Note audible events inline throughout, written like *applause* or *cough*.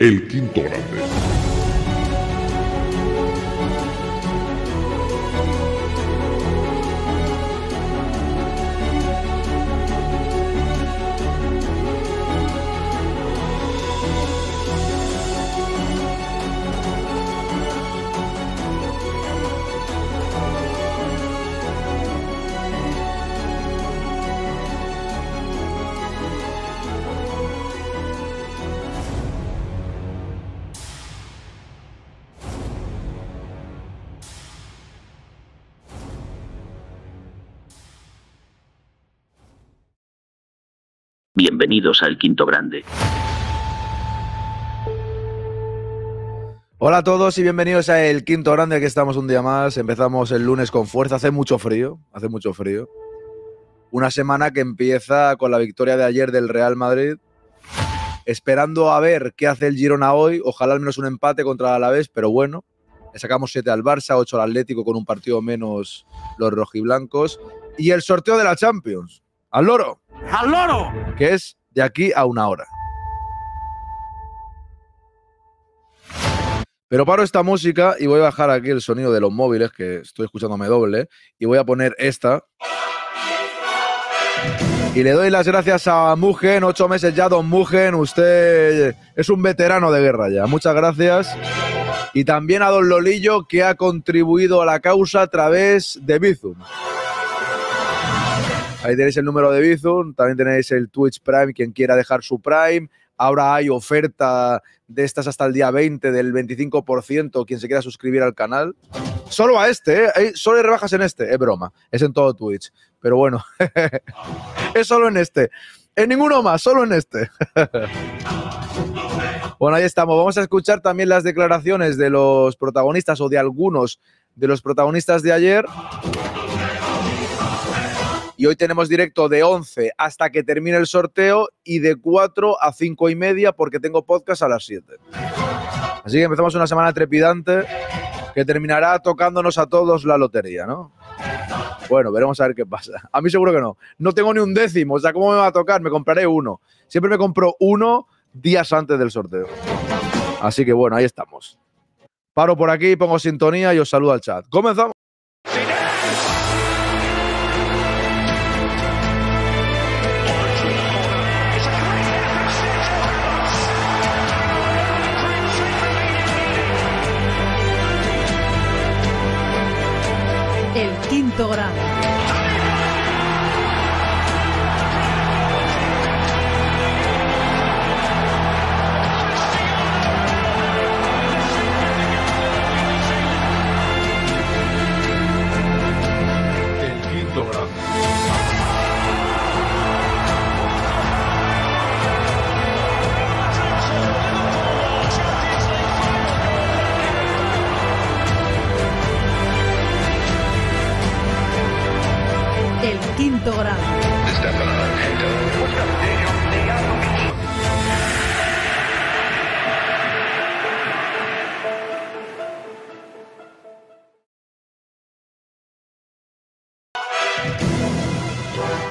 el quinto grande. bienvenidos al Quinto Grande. Hola a todos y bienvenidos a El Quinto Grande, Aquí estamos un día más. Empezamos el lunes con fuerza, hace mucho frío, hace mucho frío. Una semana que empieza con la victoria de ayer del Real Madrid. Esperando a ver qué hace el Girona hoy, ojalá al menos un empate contra el Alavés, pero bueno, le sacamos 7 al Barça, 8 al Atlético con un partido menos los rojiblancos. Y el sorteo de la Champions. ¡Al loro! loro! Que es de aquí a una hora. Pero paro esta música y voy a bajar aquí el sonido de los móviles, que estoy escuchándome doble, y voy a poner esta. Y le doy las gracias a Mugen, ocho meses ya, don Mugen, usted es un veterano de guerra ya. Muchas gracias. Y también a don Lolillo, que ha contribuido a la causa a través de Bizum. Ahí tenéis el número de Bizum, también tenéis el Twitch Prime, quien quiera dejar su Prime. Ahora hay oferta de estas hasta el día 20 del 25%, quien se quiera suscribir al canal. Solo a este, ¿eh? solo hay rebajas en este, es broma, es en todo Twitch. Pero bueno, *laughs* es solo en este. En ninguno más, solo en este. *laughs* bueno, ahí estamos. Vamos a escuchar también las declaraciones de los protagonistas o de algunos de los protagonistas de ayer. Y hoy tenemos directo de 11 hasta que termine el sorteo y de 4 a 5 y media porque tengo podcast a las 7. Así que empezamos una semana trepidante que terminará tocándonos a todos la lotería, ¿no? Bueno, veremos a ver qué pasa. A mí seguro que no. No tengo ni un décimo, o sea, ¿cómo me va a tocar? Me compraré uno. Siempre me compro uno días antes del sorteo. Así que bueno, ahí estamos. Paro por aquí, pongo sintonía y os saludo al chat. Comenzamos. tora quinto grado.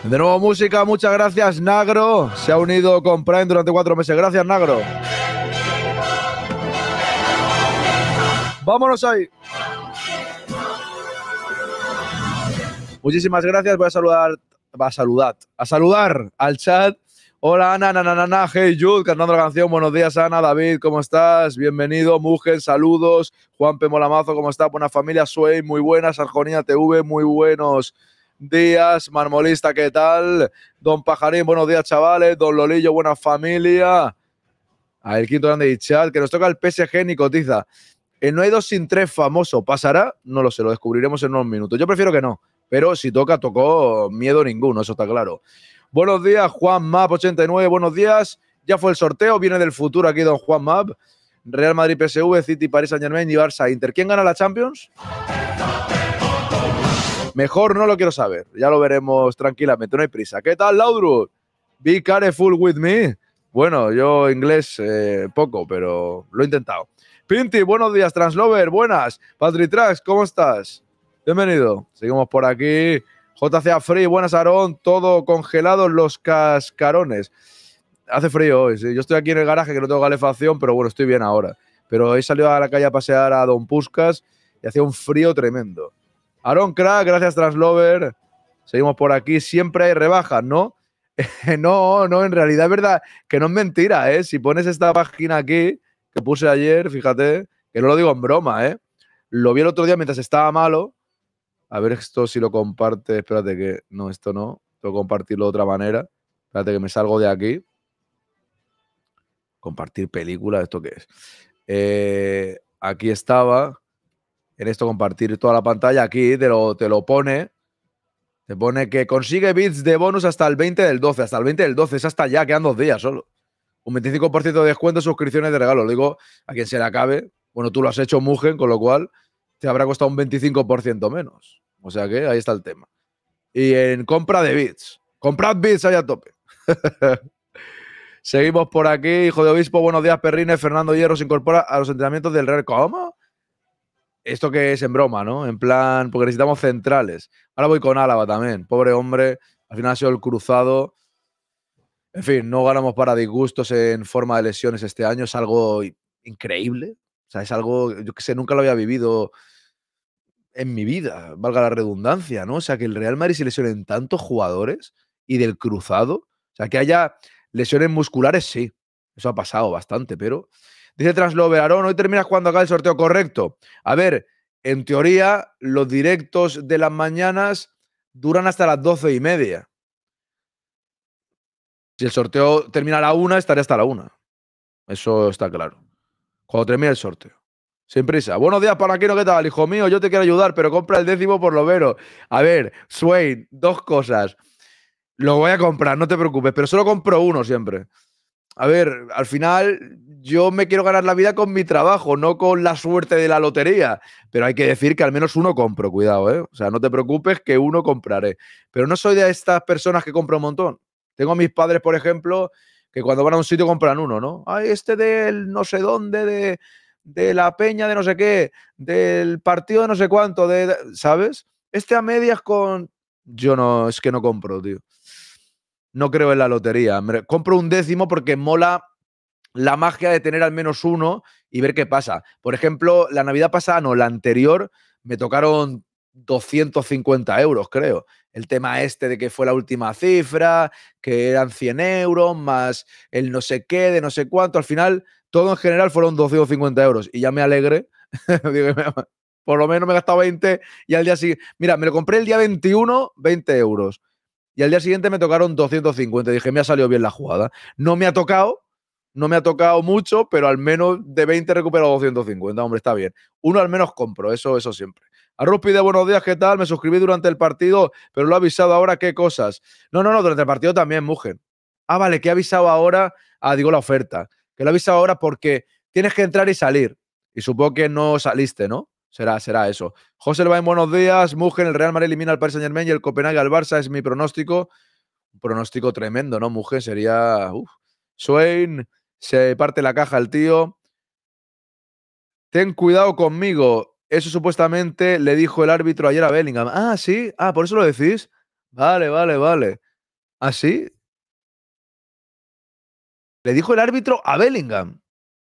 De nuevo música, muchas gracias Nagro. Se ha unido con Prime durante cuatro meses. Gracias Nagro. Vámonos ahí. Muchísimas gracias. Voy a saludar, a saludar, a saludar al chat. Hola Ana, Ana, Ana, hey Jude, cantando la canción. Buenos días Ana, David, ¿cómo estás? Bienvenido, Mujer, saludos. Juan P. Molamazo, ¿cómo estás? Buena familia, Suey, muy buenas. Arjonía TV, muy buenos días. Marmolista, ¿qué tal? Don Pajarín, buenos días chavales. Don Lolillo, buena familia. A el quinto grande y chat, que nos toca el PSG Nicotiza. El no hay dos sin tres famoso, ¿pasará? No lo sé, lo descubriremos en unos minutos. Yo prefiero que no pero si toca, tocó miedo ninguno, eso está claro. Buenos días, Juan Map 89, buenos días. Ya fue el sorteo, viene del futuro aquí don Juan Map. Real Madrid PSV, City, París Saint Germain y Barça Inter. ¿Quién gana la Champions? Mejor no lo quiero saber, ya lo veremos tranquilamente, no hay prisa. ¿Qué tal, Laudru? Be careful with me. Bueno, yo inglés eh, poco, pero lo he intentado. Pinti, buenos días, Translover, buenas. Patri Trax, ¿cómo estás? Bienvenido. Seguimos por aquí. JCA Free, buenas Aarón, todo congelado, los cascarones. Hace frío hoy, yo estoy aquí en el garaje que no tengo calefacción, pero bueno, estoy bien ahora. Pero hoy salido a la calle a pasear a Don Puscas y hacía un frío tremendo. Aarón Crack, gracias Translover. Seguimos por aquí, siempre hay rebajas, ¿no? *laughs* no, no, en realidad es verdad que no es mentira, ¿eh? Si pones esta página aquí, que puse ayer, fíjate, que no lo digo en broma, ¿eh? Lo vi el otro día mientras estaba malo a ver esto si lo comparte. Espérate que. No, esto no. Tengo que compartirlo de otra manera. Espérate que me salgo de aquí. Compartir película, ¿esto qué es? Eh, aquí estaba. En esto compartir toda la pantalla. Aquí te lo, te lo pone. Te pone que consigue bits de bonus hasta el 20 del 12. Hasta el 20 del 12. Es hasta ya. Quedan dos días solo. Un 25% de descuento, suscripciones de regalo. Lo digo a quien se le acabe. Bueno, tú lo has hecho, Mugen, con lo cual te habrá costado un 25% menos. O sea que ahí está el tema. Y en compra de bits. Comprad bits allá a tope. *laughs* Seguimos por aquí, hijo de obispo. Buenos días, Perrines. Fernando Hierro se incorpora a los entrenamientos del Real. ¿Cómo? Esto que es en broma, ¿no? En plan, porque necesitamos centrales. Ahora voy con Álava también. Pobre hombre. Al final ha sido el cruzado. En fin, no ganamos para disgustos en forma de lesiones este año. Es algo increíble. O sea, es algo, yo que sé, nunca lo había vivido en mi vida, valga la redundancia, ¿no? O sea, que el Real Madrid se lesionen tantos jugadores y del cruzado, o sea, que haya lesiones musculares, sí, eso ha pasado bastante, pero... Dice Translover, hoy terminas cuando haga el sorteo correcto. A ver, en teoría, los directos de las mañanas duran hasta las doce y media. Si el sorteo termina a la una, estaré hasta la una. Eso está claro. Cuando termine el sorteo. Sin prisa. Buenos días, ¿para ¿qué tal? Hijo mío, yo te quiero ayudar, pero compra el décimo por lo menos. A ver, Swain, dos cosas. Lo voy a comprar, no te preocupes, pero solo compro uno siempre. A ver, al final yo me quiero ganar la vida con mi trabajo, no con la suerte de la lotería. Pero hay que decir que al menos uno compro, cuidado, ¿eh? O sea, no te preocupes que uno compraré. Pero no soy de estas personas que compro un montón. Tengo a mis padres, por ejemplo, que cuando van a un sitio compran uno, ¿no? Ay, este del no sé dónde, de de la peña de no sé qué, del partido de no sé cuánto, de, ¿sabes? Este a medias con... Yo no, es que no compro, tío. No creo en la lotería. Compro un décimo porque mola la magia de tener al menos uno y ver qué pasa. Por ejemplo, la Navidad pasada, no, la anterior, me tocaron 250 euros, creo el tema este de que fue la última cifra, que eran 100 euros, más el no sé qué, de no sé cuánto. Al final, todo en general fueron 250 euros. Y ya me alegre *laughs* Por lo menos me he gastado 20 y al día siguiente... Mira, me lo compré el día 21, 20 euros. Y al día siguiente me tocaron 250. Dije, me ha salido bien la jugada. No me ha tocado, no me ha tocado mucho, pero al menos de 20 he recuperado 250. Hombre, está bien. Uno al menos compro, eso, eso siempre. A de buenos días, ¿qué tal? Me suscribí durante el partido, pero lo ha avisado ahora, ¿qué cosas? No, no, no, durante el partido también, mujer. Ah, vale, que ha avisado ahora, ah, digo la oferta, que lo ha avisado ahora porque tienes que entrar y salir. Y supongo que no saliste, ¿no? Será, será eso. José en buenos días. Mujer, el Real Madrid elimina al Paris Saint Germain y el Copenhague al Barça, es mi pronóstico. Un pronóstico tremendo, ¿no? Mujer, sería. Swain, se parte la caja el tío. Ten cuidado conmigo. Eso supuestamente le dijo el árbitro ayer a Bellingham. Ah, sí, ah, por eso lo decís. Vale, vale, vale. ¿Ah, sí? Le dijo el árbitro a Bellingham.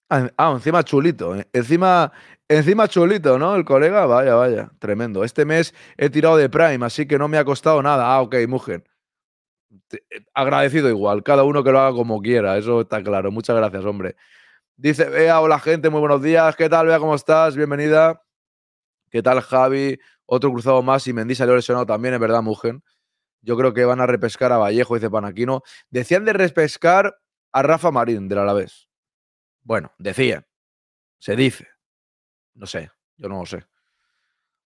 Ah, ah encima chulito. Eh. Encima, encima chulito, ¿no? El colega, vaya, vaya. Tremendo. Este mes he tirado de Prime, así que no me ha costado nada. Ah, ok, mujer. Eh, agradecido igual. Cada uno que lo haga como quiera. Eso está claro. Muchas gracias, hombre. Dice, vea, hola gente, muy buenos días. ¿Qué tal? Vea, ¿cómo estás? Bienvenida. ¿Qué tal Javi? Otro cruzado más y Mendy salió lesionado también, es verdad, Mugen. Yo creo que van a repescar a Vallejo, dice Panaquino. Decían de repescar a Rafa Marín del Alavés. Bueno, decían. Se dice. No sé, yo no lo sé.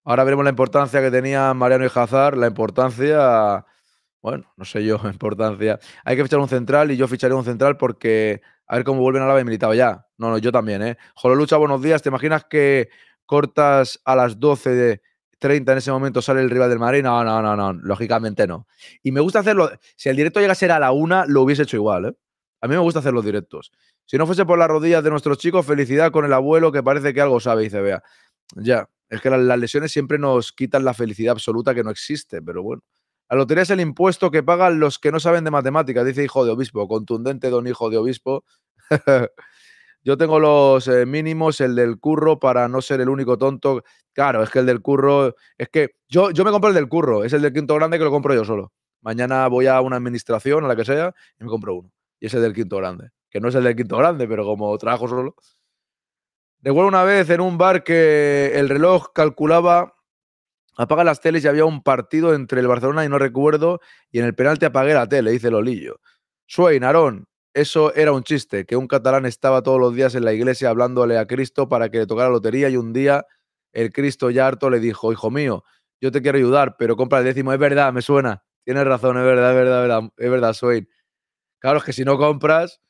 Ahora veremos la importancia que tenía Mariano y Jazar. la importancia, bueno, no sé yo, *laughs* importancia. Hay que fichar un central y yo ficharé un central porque a ver cómo vuelven a la y militado ya. No, no, yo también, ¿eh? Jololucha, buenos días. ¿Te imaginas que cortas a las 12 de 30 en ese momento sale el rival del Madrid. No, no, no, no, lógicamente no. Y me gusta hacerlo. Si el directo llega a ser a la una, lo hubiese hecho igual. ¿eh? A mí me gusta hacer los directos. Si no fuese por las rodillas de nuestros chicos, felicidad con el abuelo que parece que algo sabe, se Vea. Ya, es que las lesiones siempre nos quitan la felicidad absoluta que no existe, pero bueno. La lotería es el impuesto que pagan los que no saben de matemáticas, dice hijo de obispo, contundente don hijo de obispo. *laughs* Yo tengo los eh, mínimos, el del curro, para no ser el único tonto. Claro, es que el del curro, es que yo, yo me compro el del curro, es el del quinto grande que lo compro yo solo. Mañana voy a una administración, a la que sea, y me compro uno. Y es el del quinto grande, que no es el del quinto grande, pero como trabajo solo. Recuerdo una vez en un bar que el reloj calculaba, apaga las teles y había un partido entre el Barcelona y no recuerdo, y en el penalti apagué la tele, dice Lolillo. Suey, Narón, eso era un chiste, que un catalán estaba todos los días en la iglesia hablándole a Cristo para que le tocara la lotería y un día el Cristo ya harto le dijo, hijo mío, yo te quiero ayudar, pero compra el décimo, es verdad, me suena, tienes razón, es verdad, es verdad, es verdad, es soy. Claro, es que si no compras,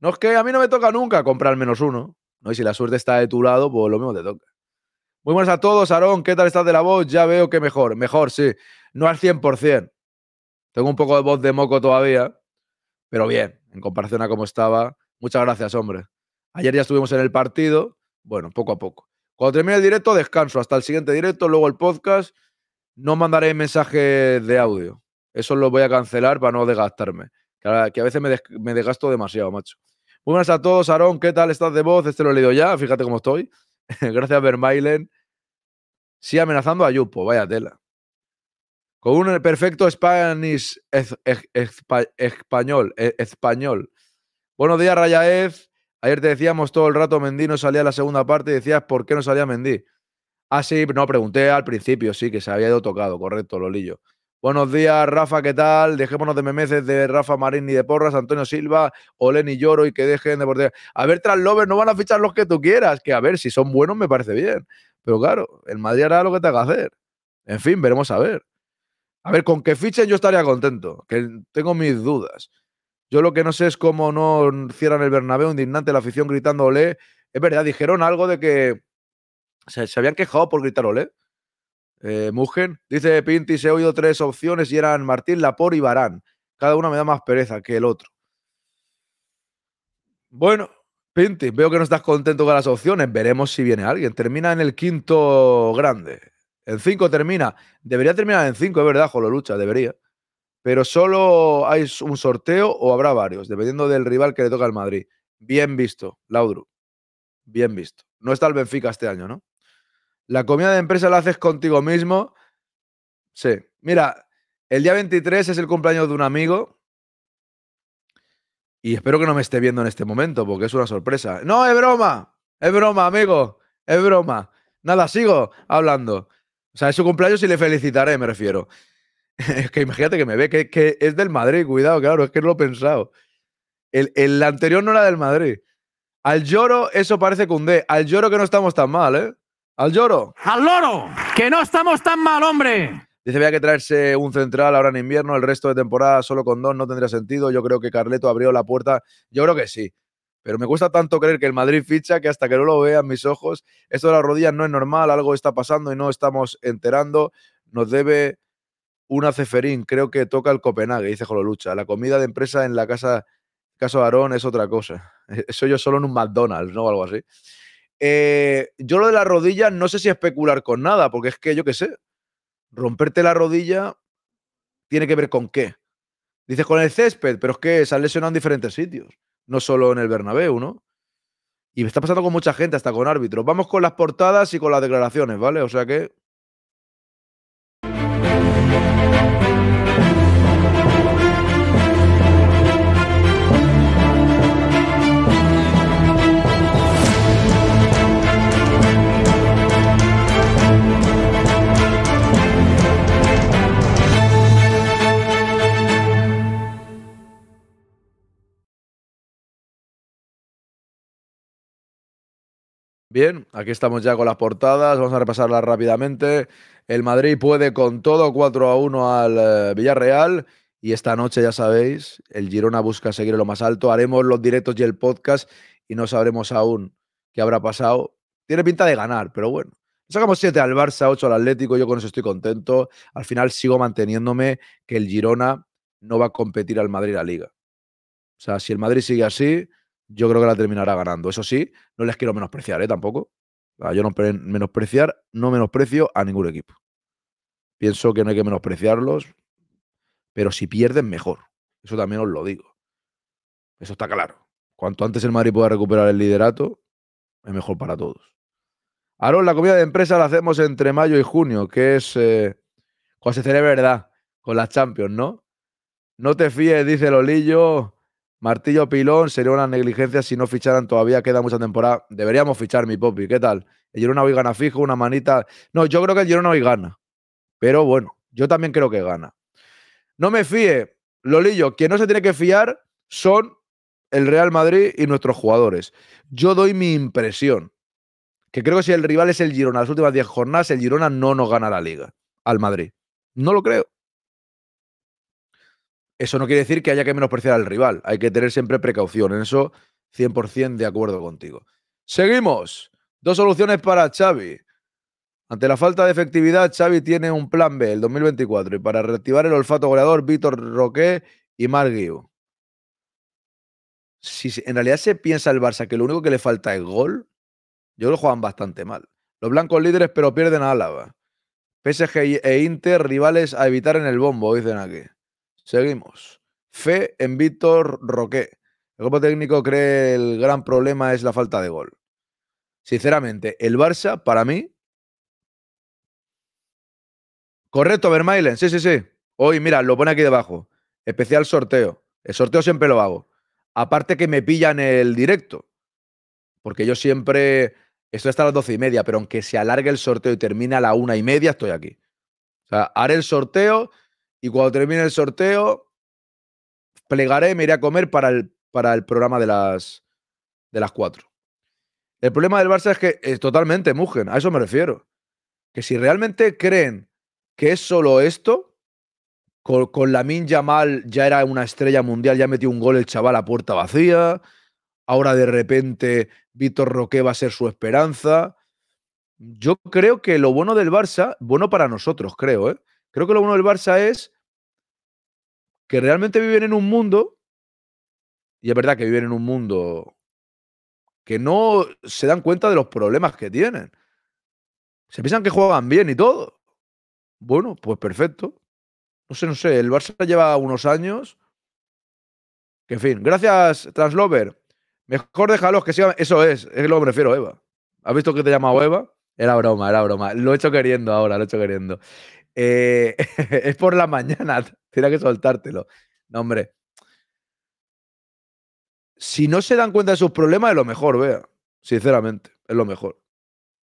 no es que a mí no me toca nunca comprar menos uno, ¿no? Y si la suerte está de tu lado, pues lo mismo te toca. Muy buenas a todos, Aarón, ¿qué tal estás de la voz? Ya veo que mejor, mejor, sí, no al 100%. Tengo un poco de voz de moco todavía, pero bien, en comparación a cómo estaba. Muchas gracias, hombre. Ayer ya estuvimos en el partido, bueno, poco a poco. Cuando termine el directo, descanso hasta el siguiente directo, luego el podcast. No mandaré mensajes de audio. Eso lo voy a cancelar para no desgastarme. Que a veces me, desgasto demasiado, macho. Muy buenas a todos, Aarón. ¿Qué tal estás de voz? Este lo he leído ya, fíjate cómo estoy. *laughs* gracias, Vermailen. Sí, amenazando a Yupo, vaya tela. Con un perfecto Spanish español, e-, español. Buenos días, Rayaez. Ayer te decíamos todo el rato Mendy no salía la segunda parte y decías por qué no salía Mendy. Ah, sí, no, pregunté al principio, sí, que se había ido tocado, correcto, Lolillo. Buenos días, Rafa, ¿qué tal? Dejémonos de memeces de Rafa Marín y de Porras, Antonio Silva, Olen y Lloro y que dejen de por A ver, Translover, no van a fichar los que tú quieras, que a ver, si son buenos me parece bien. Pero claro, el Madrid hará lo que tenga que hacer. En fin, veremos a ver. A ver, con que fichen yo estaría contento, que tengo mis dudas. Yo lo que no sé es cómo no cierran el Bernabéu, indignante la afición gritando olé. Es verdad, dijeron algo de que se, habían quejado por gritar olé. Eh, Mugen, dice Pintis, he oído tres opciones y eran Martín, Lapor y Barán. Cada una me da más pereza que el otro. Bueno, Pinti veo que no estás contento con las opciones. Veremos si viene alguien. Termina en el quinto grande. En cinco termina. Debería terminar en cinco, es verdad, Lucha. debería. Pero solo hay un sorteo o habrá varios, dependiendo del rival que le toca al Madrid. Bien visto, Laudru. Bien visto. No está el Benfica este año, ¿no? La comida de empresa la haces contigo mismo. Sí. Mira, el día 23 es el cumpleaños de un amigo. Y espero que no me esté viendo en este momento, porque es una sorpresa. No, es broma. Es broma, amigo. Es broma. Nada, sigo hablando. O sea, es su cumpleaños y le felicitaré, me refiero. *laughs* es que imagínate que me ve, que, es del Madrid, cuidado, claro, es que no lo he pensado. El, anterior no era del Madrid. Al lloro, eso parece D. Al lloro que no estamos tan mal, ¿eh? Al lloro. Al loro, que no estamos tan mal, hombre. Dice, había que traerse un central ahora en invierno, el resto de temporada solo con dos no tendría sentido. Yo creo que Carleto abrió la puerta. Yo creo que sí. Pero me cuesta tanto creer que el Madrid ficha que hasta que no lo vean mis ojos, esto de las rodillas no es normal, algo está pasando y no estamos enterando. Nos debe una ceferín, creo que toca el Copenhague, dice Jololucha. La comida de empresa en la casa, caso Aarón, es otra cosa. *laughs* Eso yo solo en un McDonald's, ¿no? O algo así. Eh, yo lo de las rodillas no sé si especular con nada, porque es que yo qué sé, romperte la rodilla tiene que ver con qué. Dices con el césped, pero es que se han lesionado en diferentes sitios no solo en el Bernabéu, ¿no? Y me está pasando con mucha gente, hasta con árbitros. Vamos con las portadas y con las declaraciones, ¿vale? O sea que Bien, aquí estamos ya con las portadas, vamos a repasarlas rápidamente. El Madrid puede con todo 4 a 1 al eh, Villarreal y esta noche ya sabéis, el Girona busca seguir en lo más alto. Haremos los directos y el podcast y no sabremos aún qué habrá pasado. Tiene pinta de ganar, pero bueno. Sacamos 7 al Barça, 8 al Atlético, yo con eso estoy contento. Al final sigo manteniéndome que el Girona no va a competir al Madrid la liga. O sea, si el Madrid sigue así, yo creo que la terminará ganando. Eso sí, no les quiero menospreciar, ¿eh? Tampoco. Yo no menospreciar, no menosprecio a ningún equipo. Pienso que no hay que menospreciarlos, pero si pierden, mejor. Eso también os lo digo. Eso está claro. Cuanto antes el Madrid pueda recuperar el liderato, es mejor para todos. Ahora la comida de empresa la hacemos entre mayo y junio, que es eh, cuando se celebra verdad con las Champions, ¿no? No te fíes, dice Lolillo, Martillo Pilón sería una negligencia si no ficharan todavía, queda mucha temporada. Deberíamos fichar, mi Popi, ¿qué tal? El Girona hoy gana fijo, una manita. No, yo creo que el Girona hoy gana. Pero bueno, yo también creo que gana. No me fíe, Lolillo, quien no se tiene que fiar son el Real Madrid y nuestros jugadores. Yo doy mi impresión, que creo que si el rival es el Girona, las últimas 10 jornadas, el Girona no nos gana la liga al Madrid. No lo creo. Eso no quiere decir que haya que menospreciar al rival. Hay que tener siempre precaución. En eso, 100% de acuerdo contigo. Seguimos. Dos soluciones para Xavi. Ante la falta de efectividad, Xavi tiene un plan B el 2024 y para reactivar el olfato goleador, Víctor Roque y Mark Si en realidad se piensa el Barça que lo único que le falta es gol, yo lo juegan bastante mal. Los blancos líderes pero pierden a Álava. PSG e Inter, rivales a evitar en el bombo, dicen aquí. Seguimos. Fe en Víctor Roque. El grupo técnico cree el gran problema es la falta de gol. Sinceramente, el Barça, para mí. Correcto, Vermailen. Sí, sí, sí. Hoy, mira, lo pone aquí debajo. Especial sorteo. El sorteo siempre lo hago. Aparte que me pillan el directo. Porque yo siempre. Estoy hasta las doce y media, pero aunque se alargue el sorteo y termine a la una y media, estoy aquí. O sea, haré el sorteo y cuando termine el sorteo, plegaré, me iré a comer para el, para el programa de las, de las cuatro. El problema del Barça es que es totalmente mugen, a eso me refiero. Que si realmente creen que es solo esto, con, la Min mal, ya era una estrella mundial, ya metió un gol el chaval a puerta vacía, ahora de repente Víctor Roque va a ser su esperanza. Yo creo que lo bueno del Barça, bueno para nosotros, creo, ¿eh? Creo que lo bueno del Barça es que realmente viven en un mundo, y es verdad que viven en un mundo que no se dan cuenta de los problemas que tienen. Se piensan que juegan bien y todo. Bueno, pues perfecto. No sé, no sé, el Barça lleva unos años. Que en fin, gracias, Translover. Mejor déjalos que sigan. Eso es, es lo que me refiero, Eva. ¿Has visto que te he llamado Eva? Era broma, era broma. Lo he hecho queriendo ahora, lo he hecho queriendo. Eh, *laughs* es por la mañana, *laughs* Tiene que soltártelo. No, hombre. Si no se dan cuenta de sus problemas, es lo mejor, vea. Sinceramente, es lo mejor.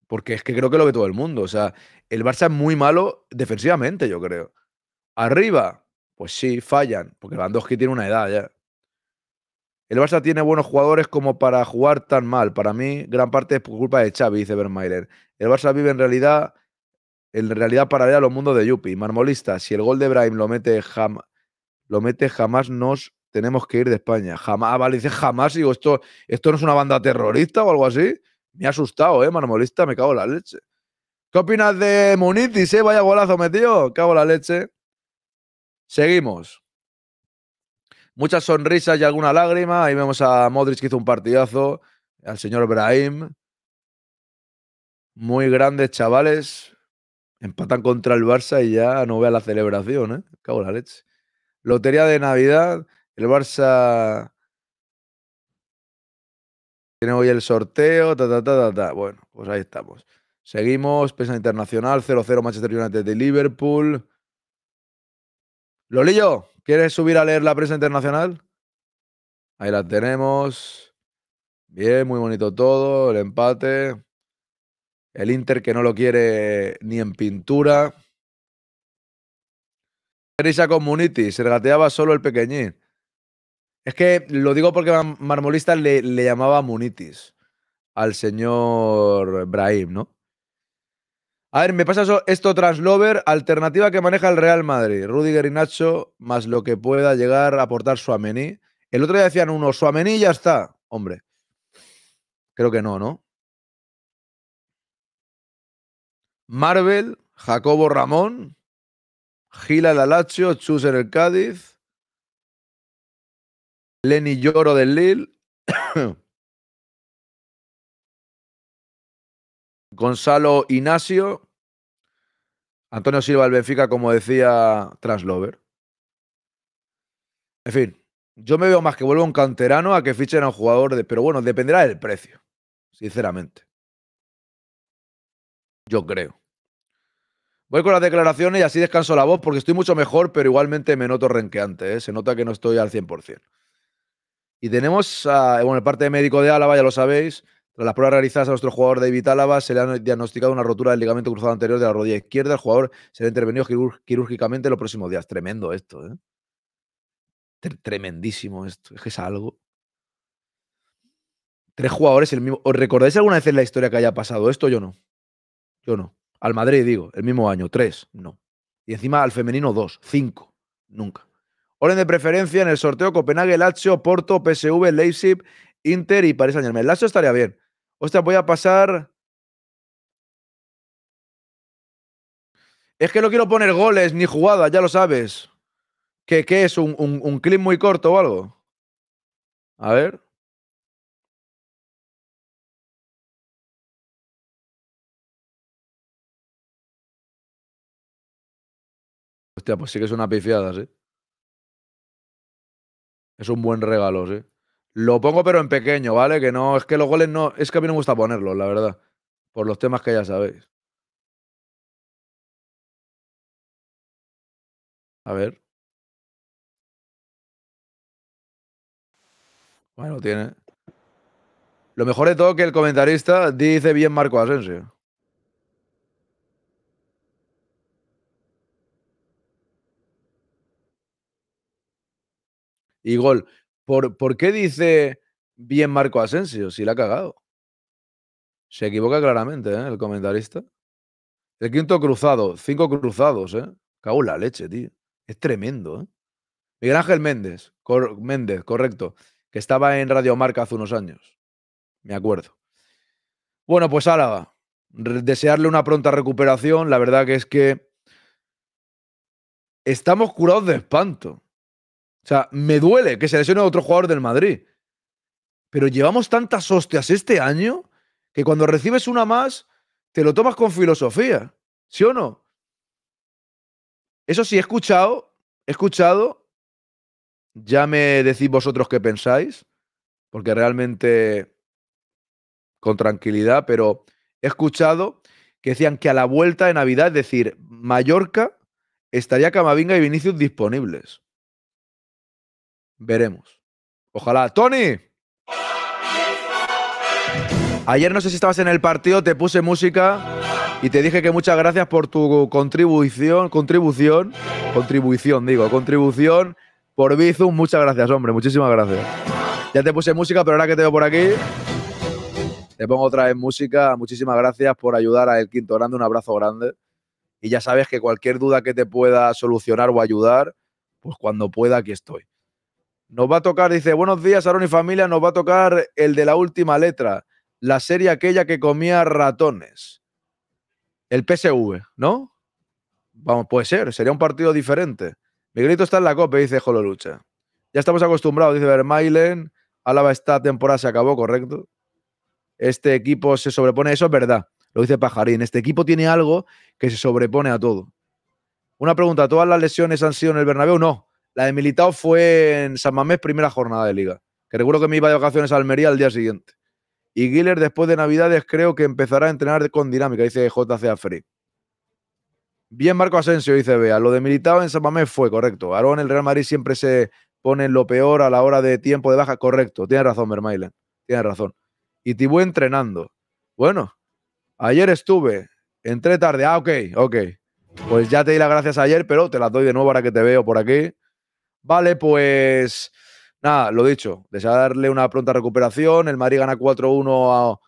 Porque es que creo que lo que todo el mundo. O sea, el Barça es muy malo defensivamente, yo creo. Arriba, pues sí, fallan. Porque Lewandowski tiene una edad ya. El Barça tiene buenos jugadores como para jugar tan mal. Para mí, gran parte es por culpa de Xavi, dice Bermeiler. El Barça vive en realidad en realidad paralela a los mundos de Yupi. Marmolista, si el gol de Brahim lo mete, lo mete jamás nos tenemos que ir de España. Jamás, ah, vale, dice jamás, digo, esto, esto no es una banda terrorista o algo así. Me ha asustado, ¿eh? Marmolista, me cago en la leche. ¿Qué opinas de Munitis, Vaya golazo metido, cago en la leche. Seguimos. Muchas sonrisas y alguna lágrima. Ahí vemos a Modric que hizo un partidazo. Al señor Brahim. Muy grandes, chavales. Empatan contra el Barça y ya no vea la celebración, ¿eh? Cago la leche. Lotería de Navidad, el Barça tiene hoy el sorteo, ta, ta, ta, ta, Bueno, pues ahí estamos. Seguimos, Presa internacional, 0-0 Manchester United de Liverpool. Lolillo, ¿quieres subir a leer la prensa internacional? Ahí la tenemos. Bien, muy bonito todo, el empate. El Inter que no lo quiere ni en pintura. Teresa Community, se regateaba solo el pequeñín. Es que lo digo porque Marmolista le, llamaba Munitis al señor Brahim, ¿no? A ver, me pasa eso, esto Translover, alternativa que maneja el Real Madrid. Rudiger y Nacho, más lo que pueda llegar a aportar Suamení. El otro día decían uno, Suamení ya está. Hombre, creo que no, ¿no? Marvel, Jacobo Ramón, Gila Dalacho, Chus en el Cádiz, Lenny Lloro del Lille, *coughs* Gonzalo Ignacio, Antonio Silva al Benfica, como decía Translover. En fin, yo me veo más que vuelvo un canterano a que fichen a un jugador de. Pero bueno, dependerá del precio, sinceramente. Yo creo. Voy con las declaraciones y así descanso la voz porque estoy mucho mejor, pero igualmente me noto renqueante. ¿eh? Se nota que no estoy al 100%. Y tenemos, bueno, el parte médico de Álava, ya lo sabéis. Tras las pruebas realizadas a nuestro jugador David Álava, se le han diagnosticado una rotura del ligamento cruzado anterior de la rodilla izquierda. El jugador será intervenido quirúrgicamente los próximos días. Tremendo esto, ¿eh? Tremendísimo esto. Es que es algo. Tres jugadores, el mismo. ¿Os recordáis alguna vez en la historia que haya pasado esto? Yo no. Yo no. Al Madrid, digo, el mismo año, tres, no. Y encima al femenino, dos, cinco, nunca. Orden de preferencia en el sorteo Copenhague, Lazio, Porto, PSV, Leipzig, Inter y París Saint Germain. Lazio estaría bien. Hostia, voy a pasar. Es que no quiero poner goles ni jugadas, ya lo sabes. ¿Qué, es? ¿Un, un clip muy corto o algo? A ver. Hostia, pues sí que es una pifiada, ¿sí? ¿eh? Es un buen regalo, sí. Lo pongo pero en pequeño, ¿vale? Que no, es que los goles no, es que a mí no me gusta ponerlos, la verdad. Por los temas que ya sabéis. A ver. Bueno, tiene. Lo mejor de todo que el comentarista dice bien Marco Asensio. y gol. ¿Por, ¿Por qué dice bien Marco Asensio si la ha cagado? Se equivoca claramente ¿eh? el comentarista. El quinto cruzado, cinco cruzados, ¿eh? Cago en la leche, tío. Es tremendo, ¿eh? Miguel Ángel Méndez, Méndez, correcto, que estaba en Radio Marca hace unos años. Me acuerdo. Bueno, pues Álava, desearle una pronta recuperación. La verdad que es que estamos curados de espanto. O sea, me duele que se lesione otro jugador del Madrid. Pero llevamos tantas hostias este año que cuando recibes una más, te lo tomas con filosofía. ¿Sí o no? Eso sí, he escuchado, he escuchado, ya me decís vosotros qué pensáis, porque realmente con tranquilidad, pero he escuchado que decían que a la vuelta de Navidad, es decir, Mallorca, estaría Camavinga y Vinicius disponibles. Veremos. Ojalá. ¡Tony! Ayer no sé si estabas en el partido, te puse música y te dije que muchas gracias por tu contribución, contribución, contribución, digo, contribución por Bizum. Muchas gracias, hombre, muchísimas gracias. Ya te puse música, pero ahora que te veo por aquí, te pongo otra vez música. Muchísimas gracias por ayudar a El Quinto Grande, un abrazo grande. Y ya sabes que cualquier duda que te pueda solucionar o ayudar, pues cuando pueda aquí estoy. Nos va a tocar, dice, buenos días, Aaron y familia, nos va a tocar el de la última letra, la serie aquella que comía ratones. El PSV, ¿no? Vamos, puede ser, sería un partido diferente. Miguelito está en la copa, dice Jololucha. Ya estamos acostumbrados, dice Vermailen. Álava esta temporada se acabó, correcto. Este equipo se sobrepone, eso es verdad, lo dice Pajarín. Este equipo tiene algo que se sobrepone a todo. Una pregunta, ¿todas las lesiones han sido en el Bernabéu? No, la de Militao fue en San Mamés, primera jornada de liga. Que recuerdo que me iba de vacaciones a Almería al día siguiente. Y Giller, después de Navidades, creo que empezará a entrenar con dinámica, dice JC Afri. Bien, Marco Asensio, dice Bea. Lo de Militao en San Mamés fue correcto. en el Real Madrid siempre se pone lo peor a la hora de tiempo de baja. Correcto, tienes razón, Mermailen, Tienes razón. Y voy entrenando. Bueno, ayer estuve, entré tarde. Ah, ok, ok. Pues ya te di las gracias ayer, pero te las doy de nuevo ahora que te veo por aquí. Vale, pues nada, lo dicho, Desearle darle una pronta recuperación. El Madrid gana 4-1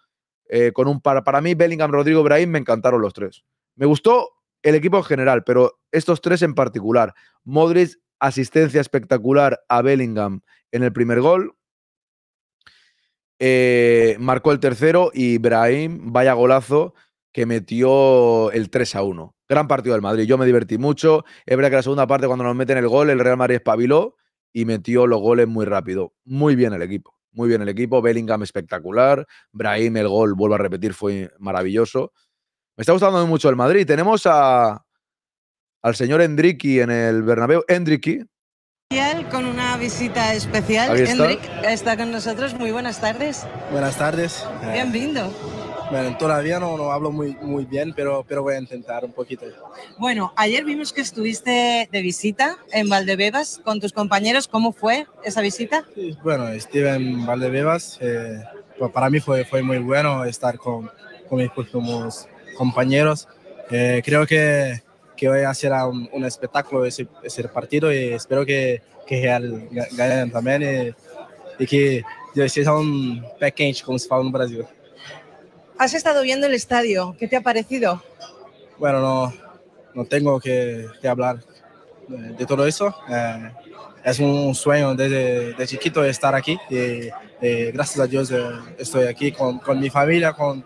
eh, con un par. Para mí, Bellingham, Rodrigo, Brahim, me encantaron los tres. Me gustó el equipo en general, pero estos tres en particular. Modric, asistencia espectacular a Bellingham en el primer gol. Eh, marcó el tercero y Brahim, vaya golazo, que metió el 3 a 1. Gran partido del Madrid, yo me divertí mucho. Es verdad que la segunda parte, cuando nos meten el gol, el Real Madrid espabiló y metió los goles muy rápido. Muy bien el equipo, muy bien el equipo. Bellingham espectacular. Brahim, el gol, vuelvo a repetir, fue maravilloso. Me está gustando mucho el Madrid. Tenemos a, al señor Endriki en el Bernabéu. Endriki. Con una visita especial. Está. está con nosotros. Muy buenas tardes. Buenas tardes. Bienvenido. Bueno, todavía no, no hablo muy, muy bien, pero, pero voy a intentar un poquito. Bueno, ayer vimos que estuviste de visita en Valdebebas con tus compañeros. ¿Cómo fue esa visita? bueno, estuve en Valdebebas. Eh, para mí fue, fue muy bueno estar con, mis últimos compañeros. Eh, creo que, hoy será un, espectáculo ese, partido y espero que, que ganen también que yo un un como se fala en Brasil. Has estado viendo el estadio, ¿qué te ha parecido? Bueno, no, no tengo que, hablar de, todo eso. Eh, es un sueño desde, chiquito estar aquí y gracias a Dios eh, estoy aquí con, mi familia, con,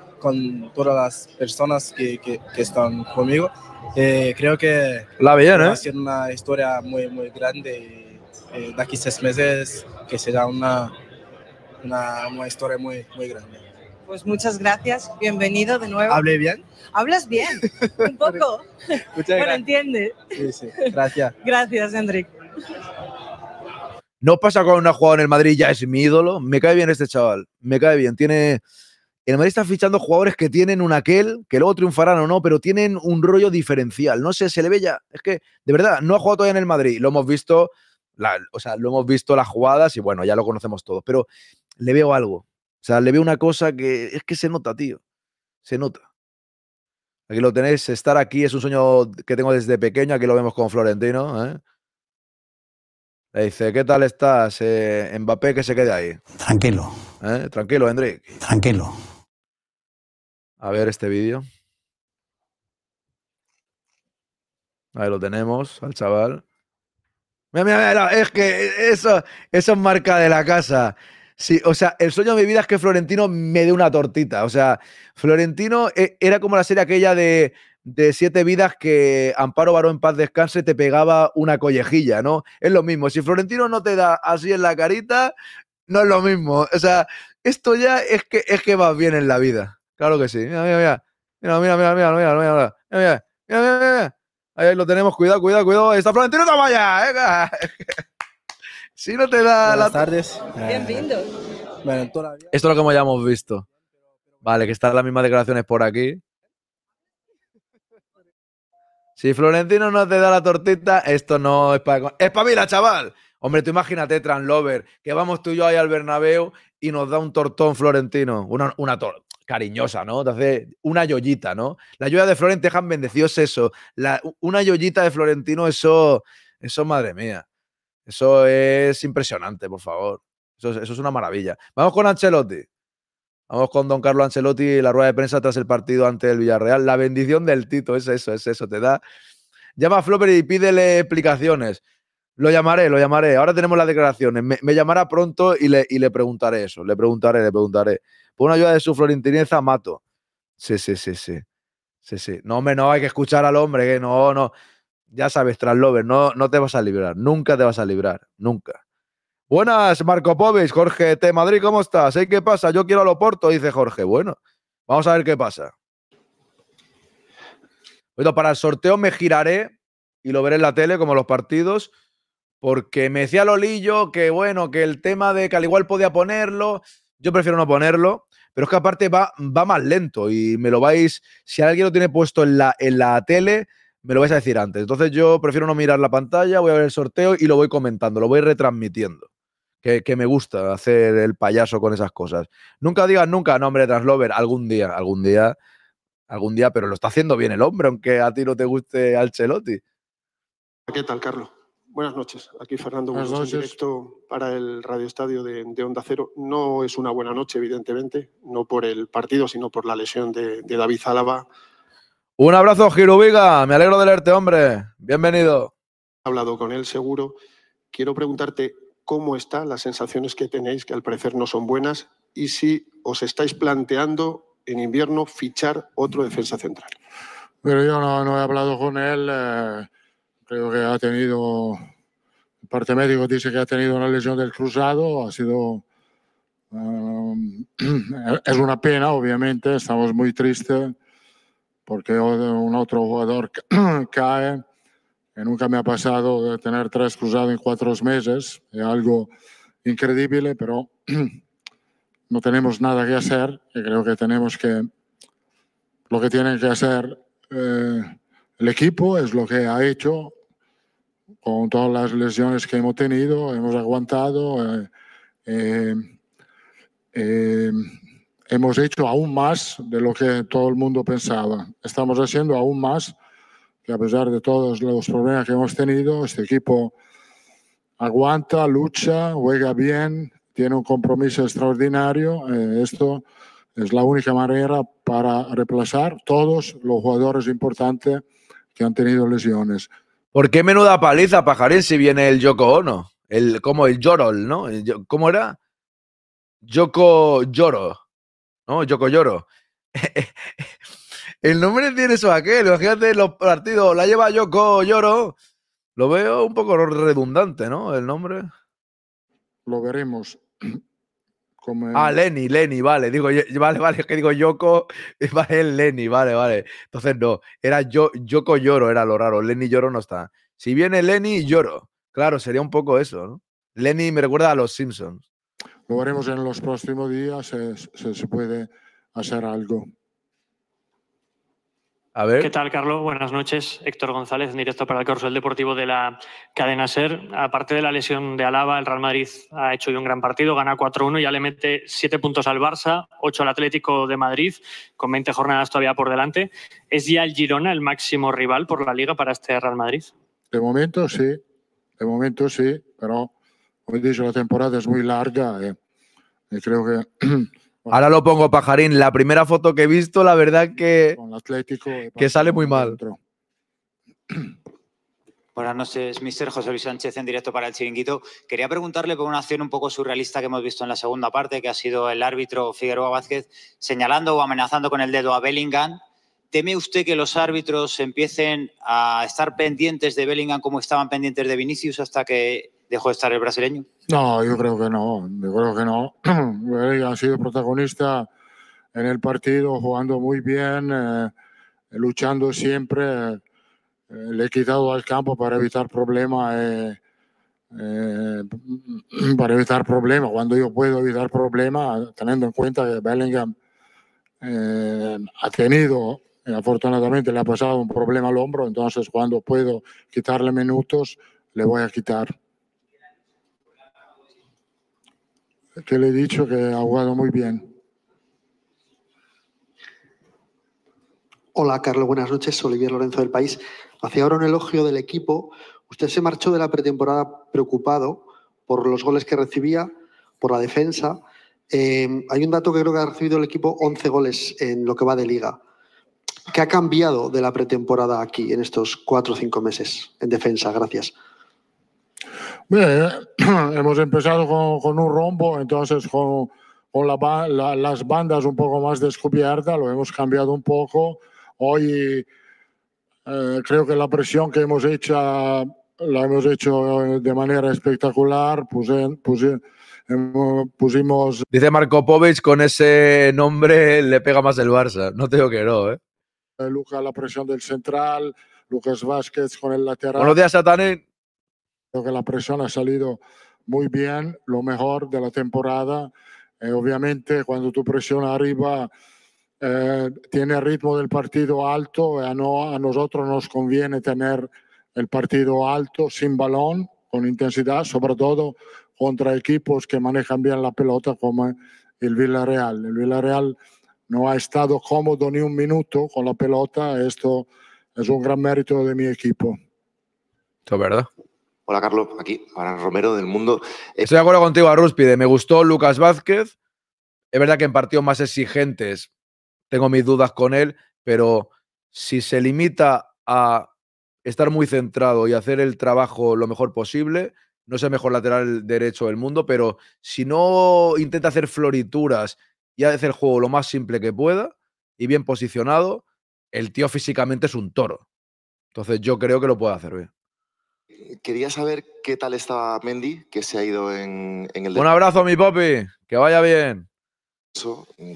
todas las personas que, están conmigo. Eh, creo que La va a ser una historia muy, muy grande de aquí seis meses que será una, una, una historia muy, muy grande pues muchas gracias, bienvenido de nuevo. ¿Hablé bien? Hablas bien, *laughs* un poco. Bueno, entiende. Sí, sí, gracias. gracias, Enric. ¿No pasa con un jugador en el Madrid ya es mi ídolo? Me cae bien este chaval, me cae bien. Tiene, el Madrid está fichando jugadores que tienen un aquel, que luego triunfarán o no, pero tienen un rollo diferencial. No sé, se le ve ya. Es que, de verdad, no ha jugado todavía en el Madrid. Lo hemos visto, o sea, lo hemos visto las jugadas y bueno, ya lo conocemos todos. Pero le veo algo. O sea, le veo una cosa que es que se nota, tío. Se nota. Aquí lo tenéis, estar aquí es un sueño que tengo desde pequeño, aquí lo vemos con Florentino. ¿eh? Le dice, ¿qué tal estás? Eh, Mbappé, que se quede ahí. Tranquilo. ¿Eh? Tranquilo, Hendrik. Tranquilo. A ver este vídeo. Ahí lo tenemos, al chaval. Mira, mira, mira, es que eso, eso es marca de la casa. Sí, o sea, el sueño de mi vida es que Florentino me dé una tortita. O sea, Florentino eh, era como la serie aquella de, Siete Vidas que Amparo Baró en paz descanse te pegaba una collejilla, ¿no? Es lo mismo. Si Florentino no te da así en la carita, no es lo mismo. O sea, esto ya es que, es que vas bien en la vida. Claro que sí. Mira, mira, mira. Mira, mira, mira, mira, mira, mira, mira, mira, mira, Ahí lo tenemos. Cuidado, cuidado, cuidado. está Florentino Tamaya. ¿eh? *laughs* Si no te da Buenas tardes. Bienvenido. Eh, esto es lo que hemos, ya hemos visto. Vale, que están las mismas declaraciones por aquí. Si Florentino no te da la tortita, esto no es para. ¡Es para la chaval! Hombre, tú imagínate, Translover, que vamos tú y yo ahí al Bernabéu y nos da un tortón Florentino. Una, una cariñosa, ¿no? Te una yoyita, ¿no? La yoya de Florentino, bendecidos eso. una yoyita de Florentino, eso, eso, madre mía. Eso es impresionante, por favor. Eso, es una maravilla. Vamos con Ancelotti. Vamos con don Carlos Ancelotti, y la rueda de prensa tras el partido ante el Villarreal. La bendición del Tito, es eso, es eso, te da. Llama a Flopper y pídele explicaciones. Lo llamaré, lo llamaré. Ahora tenemos las declaraciones. Me, llamará pronto y le, y le, preguntaré eso. Le preguntaré, le preguntaré. Por una ayuda de su florentineza, mato. Sí, sí, sí, sí. Sí, sí. No, hombre, no, hay que escuchar al hombre, que no, no ya sabes, Translover, no, no te vas a librar, nunca te vas a librar, nunca. Buenas, Marco Poves, Jorge T. Madrid, ¿cómo estás? ¿Qué pasa? Yo quiero a Loporto, dice Jorge. Bueno, vamos a ver qué pasa. Bueno, para el sorteo me giraré y lo veré en la tele, como los partidos, porque me decía Lolillo que, bueno, que el tema de que al igual podía ponerlo, yo prefiero no ponerlo, pero es que aparte va, va más lento y me lo vais, si alguien lo tiene puesto en la, en la tele, me lo vais a decir antes. Entonces yo prefiero no mirar la pantalla, voy a ver el sorteo y lo voy comentando, lo voy retransmitiendo. Que, me gusta hacer el payaso con esas cosas. Nunca digas nunca, no, hombre, Translover, algún día, algún día, algún día, pero lo está haciendo bien el hombre, aunque a ti no te guste al Celotti. ¿Qué tal, Carlos? Buenas noches. Aquí Fernando Buenas noches. directo para el Radio Estadio de, Onda Cero. No es una buena noche, evidentemente, no por el partido, sino por la lesión de, de David Álava un abrazo, Giro Viga. Me alegro de leerte, hombre. Bienvenido. He hablado con él, seguro. Quiero preguntarte cómo están las sensaciones que tenéis, que al parecer no son buenas, y si os estáis planteando en invierno fichar otro defensa central. Pero yo no, he hablado con él. Eh, creo que ha tenido, parte médico dice que ha tenido una lesión del cruzado. Ha sido. Eh, *clears throat* es una pena, obviamente. Estamos muy tristes porque un otro jugador *clears throat* cae. nunca me ha pasado de tener tres cruzados en cuatro meses, es algo increíble, pero *clears throat* no tenemos nada que hacer y creo que tenemos que, lo que tiene que hacer eh, el equipo es lo que ha hecho con todas las lesiones que hemos tenido, hemos aguantado. Eh, eh, hemos hecho aún más de lo que todo el mundo pensaba. Estamos haciendo aún más que a pesar de todos los problemas que hemos tenido, este equipo aguanta, lucha, juega bien, tiene un compromiso extraordinario. Eh, esto es la única manera para reemplazar todos los jugadores importantes que han tenido lesiones. ¿Por qué menuda paliza, Pajarín, si viene el Yoko Ono? El, como el Yorol, ¿no? ¿Cómo era? Yoko Yoro. ¿no? Lloro. *laughs* El nombre tiene eso aquel, imagínate los partidos, la lleva Yoko Lloro. Lo veo un poco redundante, ¿no? El nombre. Lo veremos. *clears throat* ah, Lenny, Lenny, vale. Digo, vale, vale, es que digo Yoko, *laughs* vale, Lenny, vale, vale. Entonces no, era yo, Yoko Lloro, era lo raro. Lenny Lloro no está. Si viene Lenny, lloro. Claro, sería un poco eso, ¿no? Lenny me recuerda a los Simpsons. Lo veremos en los próximos días si se, puede hacer algo. A ver. ¿Qué tal, Carlos? Buenas noches. Héctor González, en directo para el El Deportivo de la cadena SER. Aparte de la lesión de Alaba, el Real Madrid ha hecho hoy un gran partido, gana 4-1, ya le mete 7 puntos al Barça, 8 al Atlético de Madrid, con 20 jornadas todavía por delante. ¿Es ya el Girona el máximo rival por la Liga para este Real Madrid? De momento sí, de momento sí, pero como la temporada es muy larga eh, y creo que... *clears throat* Ahora lo pongo, Pajarín. La primera foto que he visto, la verdad que... Con Atlético. Que sale muy mal. Buenas noches, mister José Luis Sánchez, en directo para el Chiringuito. Quería preguntarle por una acción un poco surrealista que hemos visto en la segunda parte, que ha sido el árbitro Figueroa Vázquez señalando o amenazando con el dedo a Bellingham. ¿Teme usted que los árbitros empiecen a estar pendientes de Bellingham como estaban pendientes de Vinicius hasta que dejó de estar el brasileño? No, yo creo que no, yo creo que no. *clears throat* ha sido protagonista en el partido, jugando muy bien, eh, luchando siempre. Eh, le he quitado al campo para evitar problemas. Eh, *clears throat* para evitar problemas, cuando yo puedo evitar problemas, teniendo en cuenta que Bellingham ha tenido, afortunadamente le ha pasado un problema al hombro, entonces cuando puedo quitarle minutos, le voy a quitar. que le he dicho que ha jugado muy bien. Hola, Carlos, buenas noches. Olivier Lorenzo del País. Hacía ahora un elogio del equipo. Usted se marchó de la pretemporada preocupado por los goles que recibía, por la defensa. Em, hay un dato que creo que ha recibido el equipo 11 goles en lo que va de liga. ¿Qué ha cambiado de la pretemporada aquí en estos cuatro o cinco meses en defensa? Gracias. Bien, eh, *clears throat* hemos empezado con, un rombo, entonces con, las bandas un poco más descubiertas, lo hemos cambiado un poco. Hoy eh, creo que la presión que hemos hecho la hemos hecho eh, de manera espectacular. Em, pusimos. Dice Marco Povich, con ese nombre le pega más el Barça. No tengo que no, ¿eh? Lucas, la presión del central. Lucas Vázquez con el lateral. Buenos días, Satané Creo que la presión ha salido muy bien, lo mejor de la temporada. Eh, obviamente, cuando tu presión arriba eh, tiene ritmo del partido alto, eh, a, a nosotros nos conviene tener el partido alto, sin balón, con intensidad, sobre todo contra equipos que manejan bien la pelota como el Villarreal. El Villarreal no ha estado cómodo ni un minuto con la pelota. Esto es un gran mérito de mi equipo. Esto verdad. Hola, Carlos, aquí, para Romero del Mundo. Eh, Estoy de acuerdo contigo, Arrúspide. Me gustó Lucas Vázquez. Es verdad que en partidos más exigentes tengo mis dudas con él, pero si se limita a estar muy centrado y hacer el trabajo lo mejor posible, no es el mejor lateral derecho del mundo, pero si no intenta hacer florituras y hacer el juego lo más simple que pueda y bien posicionado, el tío físicamente es un toro. Entonces yo creo que lo puede hacer bien quería saber qué tal estaba Mendy, que se ha ido en, el... Un abrazo, mi Popi, que vaya bien.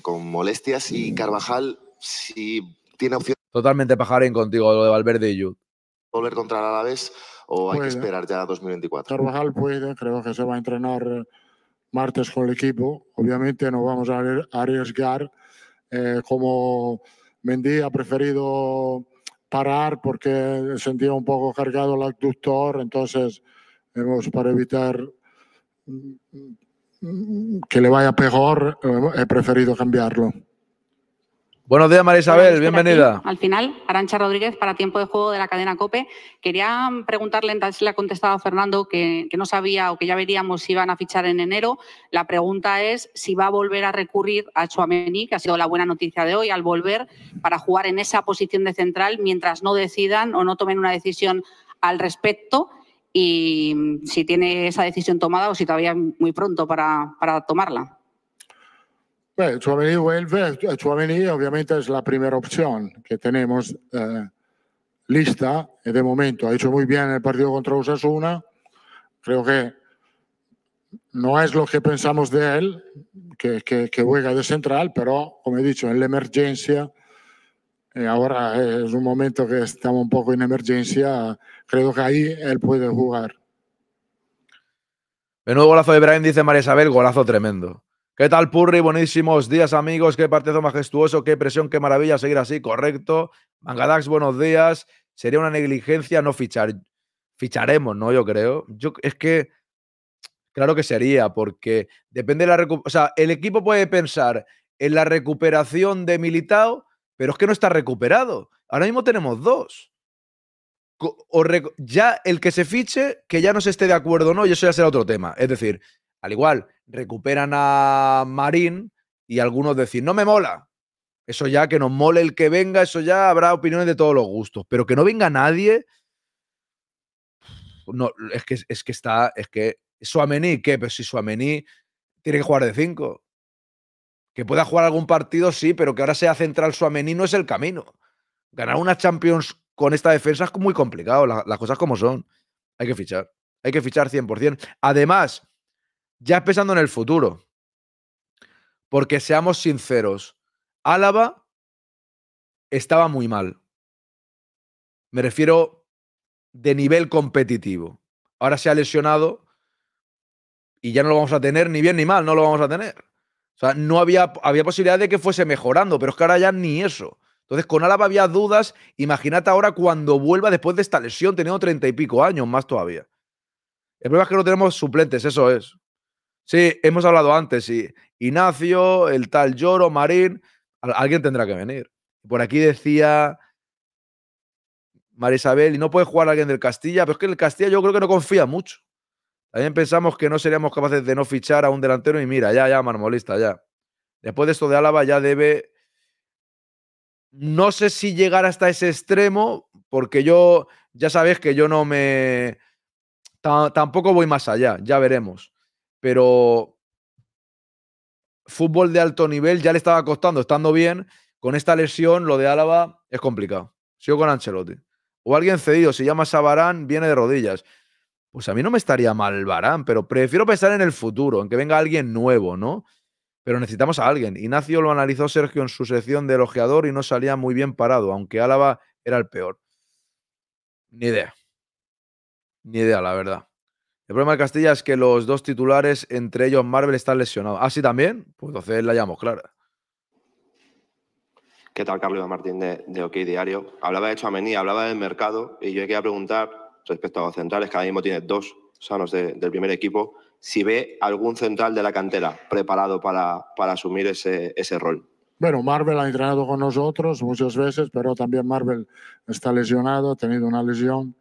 Con molestias y Carvajal, si tiene opción... Totalmente pajarín contigo lo de Valverde y Jude. ¿Volver contra el Alavés o hay que esperar ya a 2024? Carvajal puede, creo que se va a entrenar martes con el equipo. Obviamente no vamos a arriesgar eh, como Mendy ha preferido parar porque sentía un poco cargado el abductor, entonces hemos, para evitar mm, mm, mm, que le vaya peor, he preferido cambiarlo. Buenos días, María Isabel, bienvenida. Al final, Arancha Rodríguez para tiempo de juego de la cadena COPE. Quería preguntarle, antes le ha contestado a Fernando que, no sabía o que ya veríamos si iban a fichar en enero. La pregunta es si va a volver a recurrir a Chuamení, que ha sido la buena noticia de hoy, al volver para jugar en esa posición de central mientras no decidan o no tomen una decisión al respecto y si tiene esa decisión tomada o si todavía es muy pronto para, para tomarla. El pues, Chuamení pues, obviamente es la primera opción que tenemos eh, lista eh, de momento ha hecho muy bien el partido contra Usasuna. Creo que no es lo que pensamos de él, que, juega de central, pero como he dicho, en la emergencia, eh, ahora es un momento que estamos un poco en emergencia, creo que ahí él puede jugar. De nuevo golazo de Brian, dice María Isabel, golazo tremendo. ¿Qué tal, Purri? Buenísimos días, amigos. Qué partido majestuoso, qué presión, qué maravilla seguir así, correcto. Mangadax, buenos días. Sería una negligencia no fichar. Ficharemos, ¿no? Yo creo. Yo, es que, claro que sería, porque depende de la recuperación. O sea, el equipo puede pensar en la recuperación de Militao, pero es que no está recuperado. Ahora mismo tenemos dos. O ya el que se fiche, que ya no se esté de acuerdo no, y eso ya será otro tema. Es decir, al igual recuperan a Marín y algunos decir, no me mola. Eso ya que nos mole el que venga, eso ya habrá opiniones de todos los gustos. Pero que no venga nadie. No, es que, es que está. Es que. Suamení, ¿qué? Pero si Suamení tiene que jugar de cinco. Que pueda jugar algún partido, sí, pero que ahora sea central Suamení no es el camino. Ganar una Champions con esta defensa es muy complicado, las cosas como son. Hay que fichar. Hay que fichar 100%. Además, ya pensando en el futuro. Porque seamos sinceros, Álava estaba muy mal. Me refiero de nivel competitivo. Ahora se ha lesionado y ya no lo vamos a tener ni bien ni mal, no lo vamos a tener. O sea, no había, había posibilidad de que fuese mejorando, pero es que ahora ya ni eso. Entonces, con Álava había dudas. Imagínate ahora cuando vuelva después de esta lesión, teniendo treinta y pico años, más todavía. El problema es que no tenemos suplentes, eso es. Sí, hemos hablado antes, Y Ignacio, el tal Lloro, Marín, alguien tendrá que venir. Por aquí decía Marisabel, y no puede jugar alguien del Castilla, pero es que el Castilla yo creo que no confía mucho. También pensamos que no seríamos capaces de no fichar a un delantero y mira, ya, ya, marmolista, ya. Después de esto de Álava ya debe... No sé si llegar hasta ese extremo, porque yo, ya sabéis que yo no me... tampoco voy más allá, ya veremos pero fútbol de alto nivel ya le estaba costando, estando bien. Con esta lesión, lo de Álava es complicado. Sigo con Ancelotti. O alguien cedido, se llama Sabarán, viene de rodillas. Pues a mí no me estaría mal Barán, pero prefiero pensar en el futuro, en que venga alguien nuevo, ¿no? Pero necesitamos a alguien. Ignacio lo analizó Sergio en su sección de elogiador y no salía muy bien parado, aunque Álava era el peor. Ni idea. Ni idea, la verdad. El problema de Castilla es que los dos titulares, entre ellos Marvel, están lesionados. ¿Así ah, también? Pues entonces la llamo clara. ¿Qué tal, Carlos Martín de, OK Diario? Hablaba de Ameni, hablaba del mercado y yo quería preguntar respecto a los centrales, que ahora mismo tiene dos sanos del primer equipo, si ve algún central de la cantera preparado para, para asumir ese, ese rol. Bueno, Marvel ha entrenado con nosotros muchas veces, pero también Marvel está lesionado, ha tenido una lesión.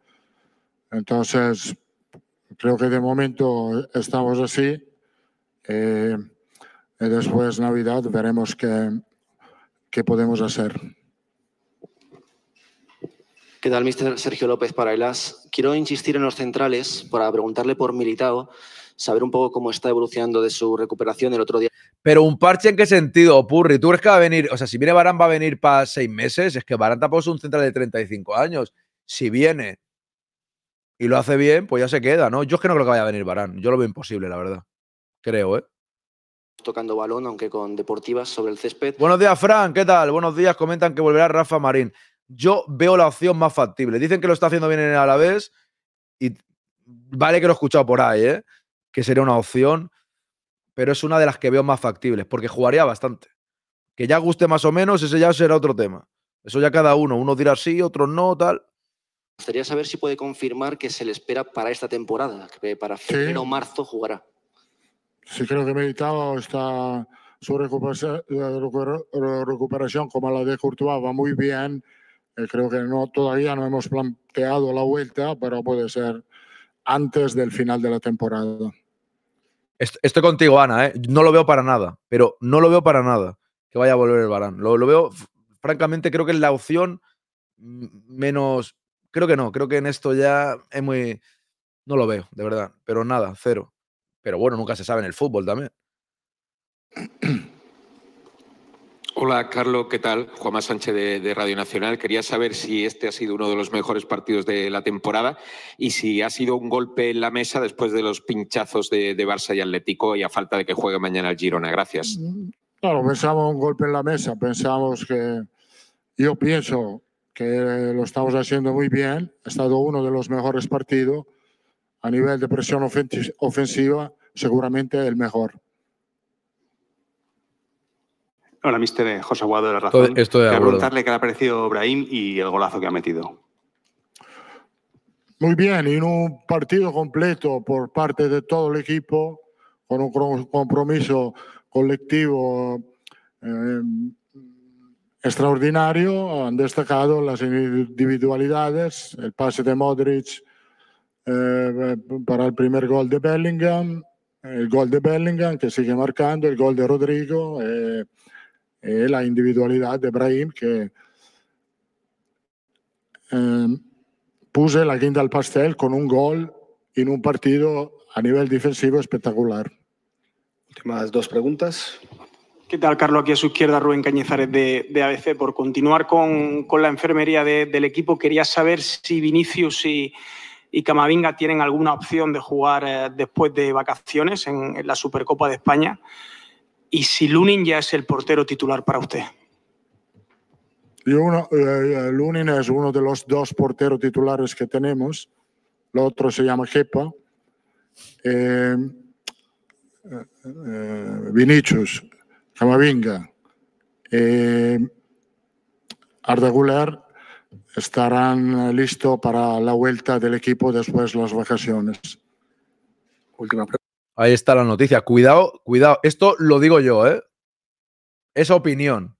Entonces, creo que de momento estamos así. Eh, y después Navidad veremos qué, qué podemos hacer. ¿Qué tal, Mr. Sergio López para el Quiero insistir en los centrales para preguntarle por Militao, saber un poco cómo está evolucionando de su recuperación el otro día. Pero un parche en qué sentido, Purri. Tú crees que va a venir, o sea, si viene Barán va a venir para seis meses, es que Barán tampoco es un central de 35 años. Si viene y lo hace bien, pues ya se queda, ¿no? Yo es que no creo que vaya a venir Barán. Yo lo veo imposible, la verdad. Creo, ¿eh? Tocando balón, aunque con deportivas sobre el césped. Buenos días, Fran. ¿Qué tal? Buenos días. Comentan que volverá Rafa Marín. Yo veo la opción más factible. Dicen que lo está haciendo bien en el Alavés y vale que lo he escuchado por ahí, ¿eh? Que sería una opción, pero es una de las que veo más factibles porque jugaría bastante. Que ya guste más o menos, ese ya será otro tema. Eso ya cada uno. Uno dirá sí, otros no, tal gustaría saber si puede confirmar que se le espera para esta temporada, que para febrero o marzo jugará. Sí, creo que meditado está su recuperación como la de Courtois va muy bien. Eh, creo que no, todavía no hemos planteado la vuelta, pero puede ser antes del final de la temporada. Estoy contigo, Ana. Eh. No lo veo para nada, pero no lo veo para nada que vaya a volver el Barán. Lo, lo veo, francamente, creo que es la opción menos, Creo que no, creo que en esto ya es muy... No lo veo, de verdad. Pero nada, cero. Pero bueno, nunca se sabe en el fútbol también. Hola, Carlos, ¿qué tal? Juanma Sánchez de, Radio Nacional. Quería saber si este ha sido uno de los mejores partidos de la temporada y si ha sido un golpe en la mesa después de los pinchazos de, de Barça y Atlético y a falta de que juegue mañana el Girona. Gracias. Claro, pensamos un golpe en la mesa. Pensamos que. Yo pienso, que lo estamos haciendo muy bien. Ha estado uno de los mejores partidos a nivel de presión ofensiva, seguramente el mejor. Hola, mister eh, José Aguado la Razón. preguntarle qué le ha parecido Brahim y el golazo que ha metido. Muy bien, en un partido completo por parte de todo el equipo, con un compromiso colectivo. Eh, extraordinario. Han destacado las individualidades, el pase de Modric eh, para el primer gol de Bellingham, el gol de Bellingham que sigue marcando, el gol de Rodrigo, eh, eh, la individualidad de Brahim que puso la guinda al pastel con un gol en un partido a nivel defensivo espectacular. Últimas dos preguntas. ¿Qué tal, Carlos? Aquí a su izquierda, Rubén Cañizares de, ABC. Por continuar con, la enfermería del equipo, quería saber si Vinicius y, Camavinga tienen alguna opción de jugar eh, después de vacaciones en, la Supercopa de España y si Lunin ya es el portero titular para usted. Eh, eh, Lunin es uno de los dos porteros titulares que tenemos. El otro se llama Jepa. Vinicius Camavinga, eh, Arda estarán listos para la vuelta del equipo después de las vacaciones. Última Ahí está la noticia. Cuidado, cuidado. Esto lo digo yo, ¿eh? Esa opinión.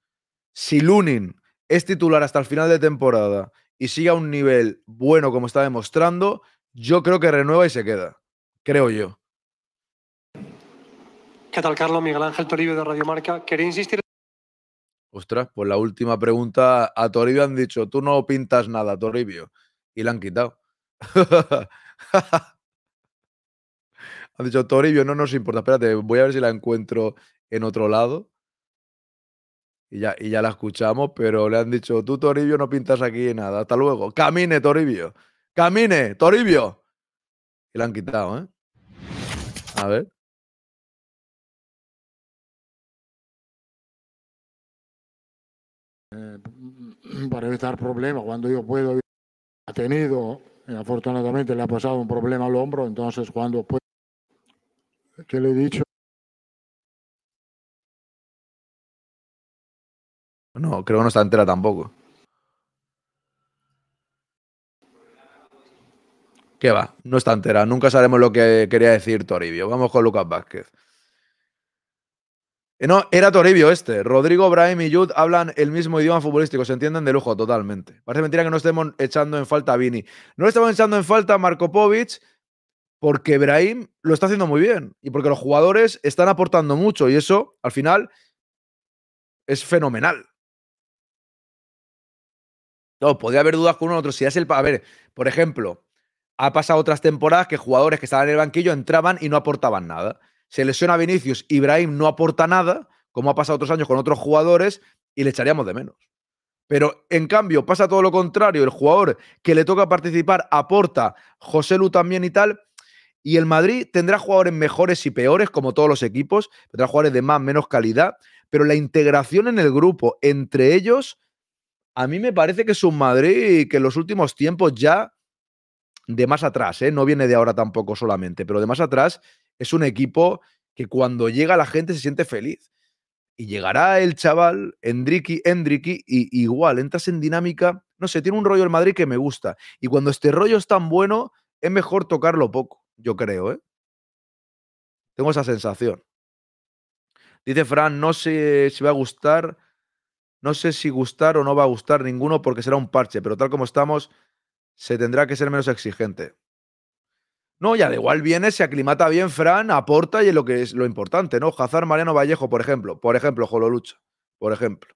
Si Lunin es titular hasta el final de temporada y sigue a un nivel bueno como está demostrando, yo creo que renueva y se queda. Creo yo. ¿Qué tal, Carlos? Miguel Ángel Toribio de Radio Marca. Quería insistir. Ostras, pues la última pregunta a Toribio han dicho, tú no pintas nada, Toribio. Y la han quitado. *laughs* han dicho, Toribio, no nos importa. Espérate, voy a ver si la encuentro en otro lado. Y ya, y ya la escuchamos, pero le han dicho, tú, Toribio, no pintas aquí nada. Hasta luego. Camine, Toribio. Camine, Toribio. Y la han quitado, ¿eh? A ver. Eh, *clears throat* para evitar problemas. Cuando yo puedo, ha tenido, eh, afortunadamente le ha pasado un problema al hombro, entonces cuando puedo, que le he dicho. No, creo que no está entera tampoco. ¿Qué va? No está entera. Nunca sabemos lo que quería decir Toribio. Vamos con Lucas Vázquez. Eh, no, era Toribio este. Rodrigo, Brahim y Judd hablan el mismo idioma futbolístico, se entienden de lujo totalmente. Parece mentira que no estemos echando en falta a Vini. No le estamos echando en falta a Marco porque Brahim lo está haciendo muy bien y porque los jugadores están aportando mucho y eso, al final, es fenomenal. No, podría haber dudas con uno otro. Si es el. A ver, por ejemplo, ha pasado otras temporadas que jugadores que estaban en el banquillo entraban y no aportaban nada se lesiona Vinicius, Ibrahim no aporta nada, como ha pasado otros años con otros jugadores, y le echaríamos de menos. Pero en cambio pasa todo lo contrario, el jugador que le toca participar aporta, José Lu también y tal, y el Madrid tendrá jugadores mejores y peores, como todos los equipos, tendrá jugadores de más, menos calidad, pero la integración en el grupo entre ellos, a mí me parece que es un Madrid que en los últimos tiempos ya, de más atrás, ¿eh? no viene de ahora tampoco solamente, pero de más atrás, es un equipo que cuando llega la gente se siente feliz. Y llegará el chaval, Endriki, Endriki, y, igual, entras en dinámica, no sé, tiene un rollo el Madrid que me gusta. Y cuando este rollo es tan bueno, es mejor tocarlo poco, yo creo, ¿eh? Tengo esa sensación. Dice Fran, no sé si va a gustar, no sé si gustar o no va a gustar ninguno porque será un parche, pero tal como estamos, se tendrá que ser menos exigente. No, ya de igual viene, se aclimata bien, Fran, aporta y es lo que es lo importante, ¿no? Hazard Mariano Vallejo, por ejemplo. Por ejemplo, Jololucha. Por ejemplo.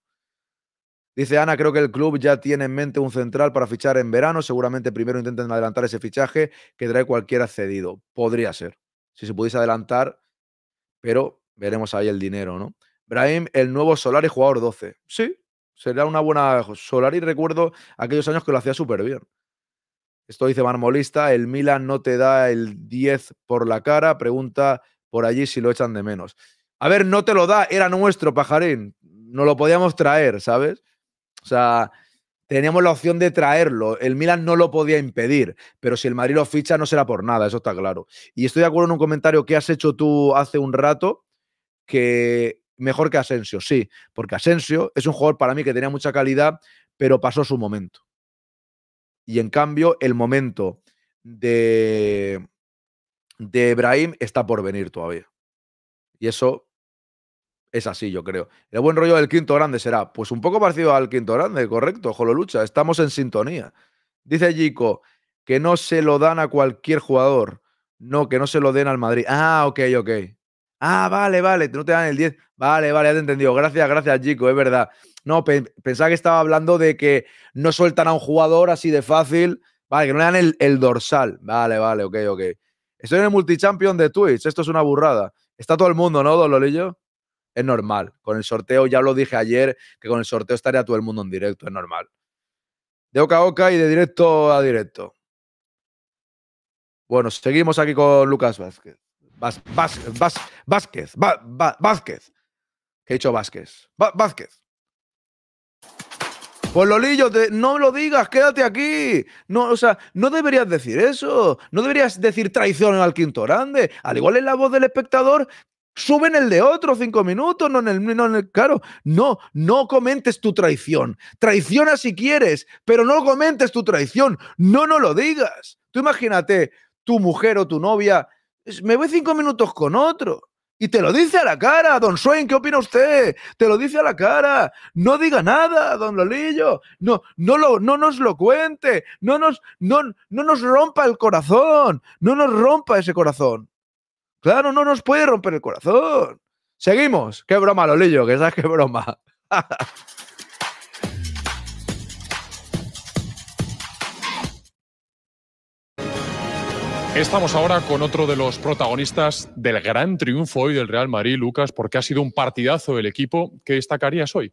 Dice Ana, creo que el club ya tiene en mente un central para fichar en verano. Seguramente primero intenten adelantar ese fichaje que trae cualquier cedido. Podría ser. Si se pudiese adelantar, pero veremos ahí el dinero, ¿no? Brahim, el nuevo Solari jugador 12. Sí, será una buena. Solari recuerdo aquellos años que lo hacía súper bien. Esto dice Marmolista, el Milan no te da el 10 por la cara, pregunta por allí si lo echan de menos. A ver, no te lo da, era nuestro pajarín, no lo podíamos traer, ¿sabes? O sea, teníamos la opción de traerlo, el Milan no lo podía impedir, pero si el Madrid lo ficha no será por nada, eso está claro. Y estoy de acuerdo en un comentario que has hecho tú hace un rato, que mejor que Asensio, sí, porque Asensio es un jugador para mí que tenía mucha calidad, pero pasó su momento. Y en cambio, el momento de, de Ibrahim está por venir todavía. Y eso es así, yo creo. El buen rollo del quinto grande será, pues un poco parecido al quinto grande, correcto, Jololucha. Estamos en sintonía. Dice Gico que no se lo dan a cualquier jugador. No, que no se lo den al Madrid. Ah, ok, ok. Ah, vale, vale, no te dan el 10. Vale, vale, ya te he entendido. Gracias, gracias, Gico, es verdad. No, pensaba que estaba hablando de que no sueltan a un jugador así de fácil. Vale, que no le dan el, dorsal. Vale, vale, ok, ok. Estoy en el multichampion de Twitch. Esto es una burrada. Está todo el mundo, ¿no, lolillo Es normal. Con el sorteo, ya lo dije ayer, que con el sorteo estaría todo el mundo en directo. Es normal. De oca a oca y de directo a directo. Bueno, seguimos aquí con Lucas Vázquez. Vázquez, Vázquez, Vázquez, Vázquez. he dicho Vázquez? Vázquez. Pues Lolillo, no lo digas, quédate aquí. No, o sea, no deberías decir eso. No deberías decir traición al quinto grande. Al igual en la voz del espectador suben el de otro cinco minutos, no en el, en el, claro, no, no comentes tu traición, traiciona si quieres, pero no comentes tu traición, no, no lo digas. Tú imagínate, tu mujer o tu novia, me voy cinco minutos con otro, y te lo dice a la cara, don Swain, ¿qué opina usted? Te lo dice a la cara. No diga nada, don Lolillo. No, no, no nos lo cuente. No nos, no, no nos rompa el corazón. No nos rompa ese corazón. Claro, no nos puede romper el corazón. Seguimos. Qué broma, Lolillo, que sabes qué broma. *laughs* Estamos ahora con otro de los protagonistas del gran triunfo hoy del Real Madrid, Lucas, porque ha sido un partidazo el equipo. ¿Qué destacarías hoy?